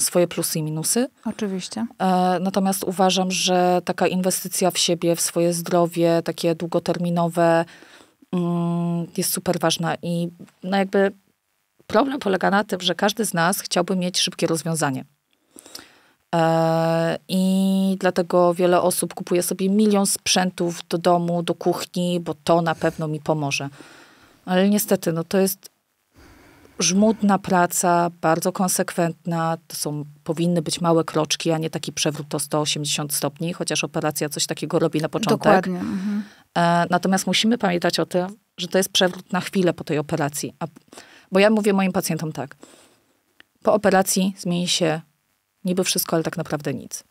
swoje plusy i minusy. Oczywiście. E, natomiast uważam, że taka inwestycja w siebie, w swoje zdrowie, takie długoterminowe mm, jest super ważna i no jakby problem polega na tym, że każdy z nas chciałby mieć szybkie rozwiązanie. E, I dlatego wiele osób kupuje sobie milion sprzętów do domu, do kuchni, bo to na pewno mi pomoże. Ale niestety, no to jest żmudna praca, bardzo konsekwentna. To są, powinny być małe kroczki, a nie taki przewrót o 180 stopni, chociaż operacja coś takiego robi na początek. Dokładnie. Mhm. E, natomiast musimy pamiętać o tym, że to jest przewrót na chwilę po tej operacji. A bo ja mówię moim pacjentom tak. Po operacji zmieni się niby wszystko, ale tak naprawdę nic.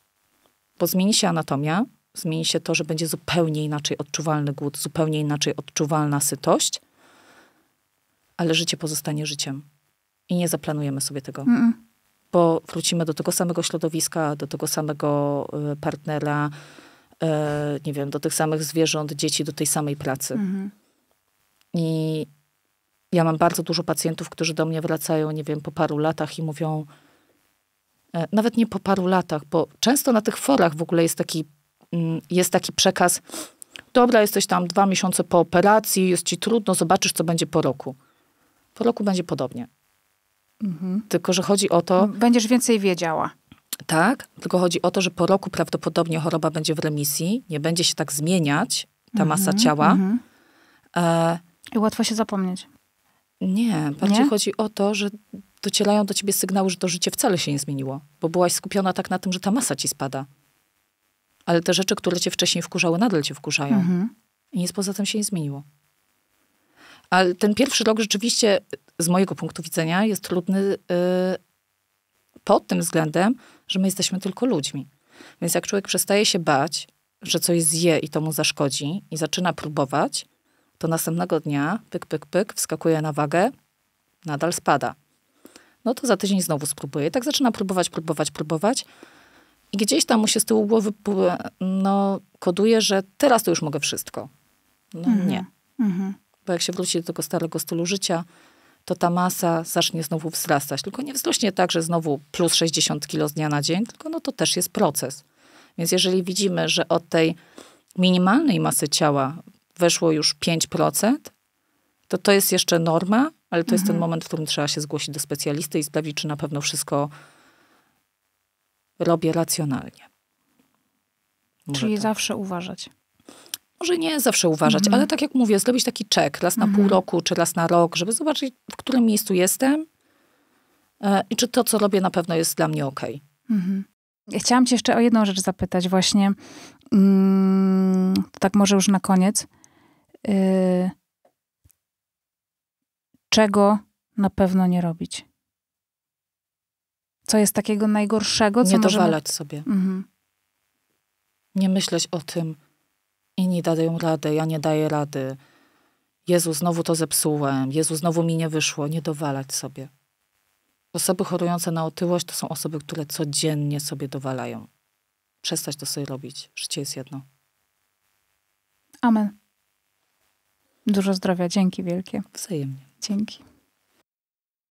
Bo zmieni się anatomia, zmieni się to, że będzie zupełnie inaczej odczuwalny głód, zupełnie inaczej odczuwalna sytość, ale życie pozostanie życiem. I nie zaplanujemy sobie tego. Mm -mm. Bo wrócimy do tego samego środowiska, do tego samego y, partnera, y, nie wiem, do tych samych zwierząt, dzieci, do tej samej pracy. Mm -hmm. I ja mam bardzo dużo pacjentów, którzy do mnie wracają, nie wiem, po paru latach i mówią, e, nawet nie po paru latach, bo często na tych forach w ogóle jest taki, mm, jest taki przekaz, dobra, jesteś tam dwa miesiące po operacji, jest ci trudno, zobaczysz, co będzie po roku. Po roku będzie podobnie. Mhm. Tylko, że chodzi o to... Będziesz więcej wiedziała. Tak, tylko chodzi o to, że po roku prawdopodobnie choroba będzie w remisji, nie będzie się tak zmieniać ta masa mhm, ciała. Mhm. E... I łatwo się zapomnieć. Nie, bardziej nie? chodzi o to, że docierają do ciebie sygnały, że to życie wcale się nie zmieniło, bo byłaś skupiona tak na tym, że ta masa ci spada. Ale te rzeczy, które cię wcześniej wkurzały, nadal cię wkurzają. Mhm. I nic poza tym się nie zmieniło. Ale ten pierwszy rok rzeczywiście, z mojego punktu widzenia, jest trudny yy, pod tym względem, że my jesteśmy tylko ludźmi. Więc jak człowiek przestaje się bać, że coś zje i to mu zaszkodzi i zaczyna próbować, to następnego dnia pyk, pyk, pyk, wskakuje na wagę, nadal spada. No to za tydzień znowu spróbuje. Tak zaczyna próbować, próbować, próbować. I gdzieś tam mu się z tyłu głowy no, koduje, że teraz to już mogę wszystko. No mhm. nie. Mhm. Bo jak się wróci do tego starego stylu życia, to ta masa zacznie znowu wzrastać. Tylko nie wzrośnie tak, że znowu plus 60 kilo z dnia na dzień, tylko no to też jest proces. Więc jeżeli widzimy, że od tej minimalnej masy ciała weszło już 5%, to to jest jeszcze norma, ale to mhm. jest ten mhm. moment, w którym trzeba się zgłosić do specjalisty i sprawdzić, czy na pewno wszystko robię racjonalnie. Może Czyli tak. zawsze uważać. Może nie zawsze uważać, mhm. ale tak jak mówię, zrobić taki czek raz na mhm. pół roku czy raz na rok, żeby zobaczyć, w którym miejscu jestem e, i czy to, co robię, na pewno jest dla mnie ok. Mhm. chciałam Cię jeszcze o jedną rzecz zapytać, właśnie. Mm, tak, może już na koniec Y, czego na pewno nie robić. Co jest takiego najgorszego, co Nie możemy... dowalać sobie. Mhm. Nie myśleć o tym. Inni dają radę, ja nie daję rady. Jezu, znowu to zepsułem. Jezu, znowu mi nie wyszło. Nie dowalać sobie. Osoby chorujące na otyłość to są osoby, które codziennie sobie dowalają. Przestać to sobie robić. Życie jest jedno. Amen. Dużo zdrowia. Dzięki wielkie. Wzajemnie. Dzięki.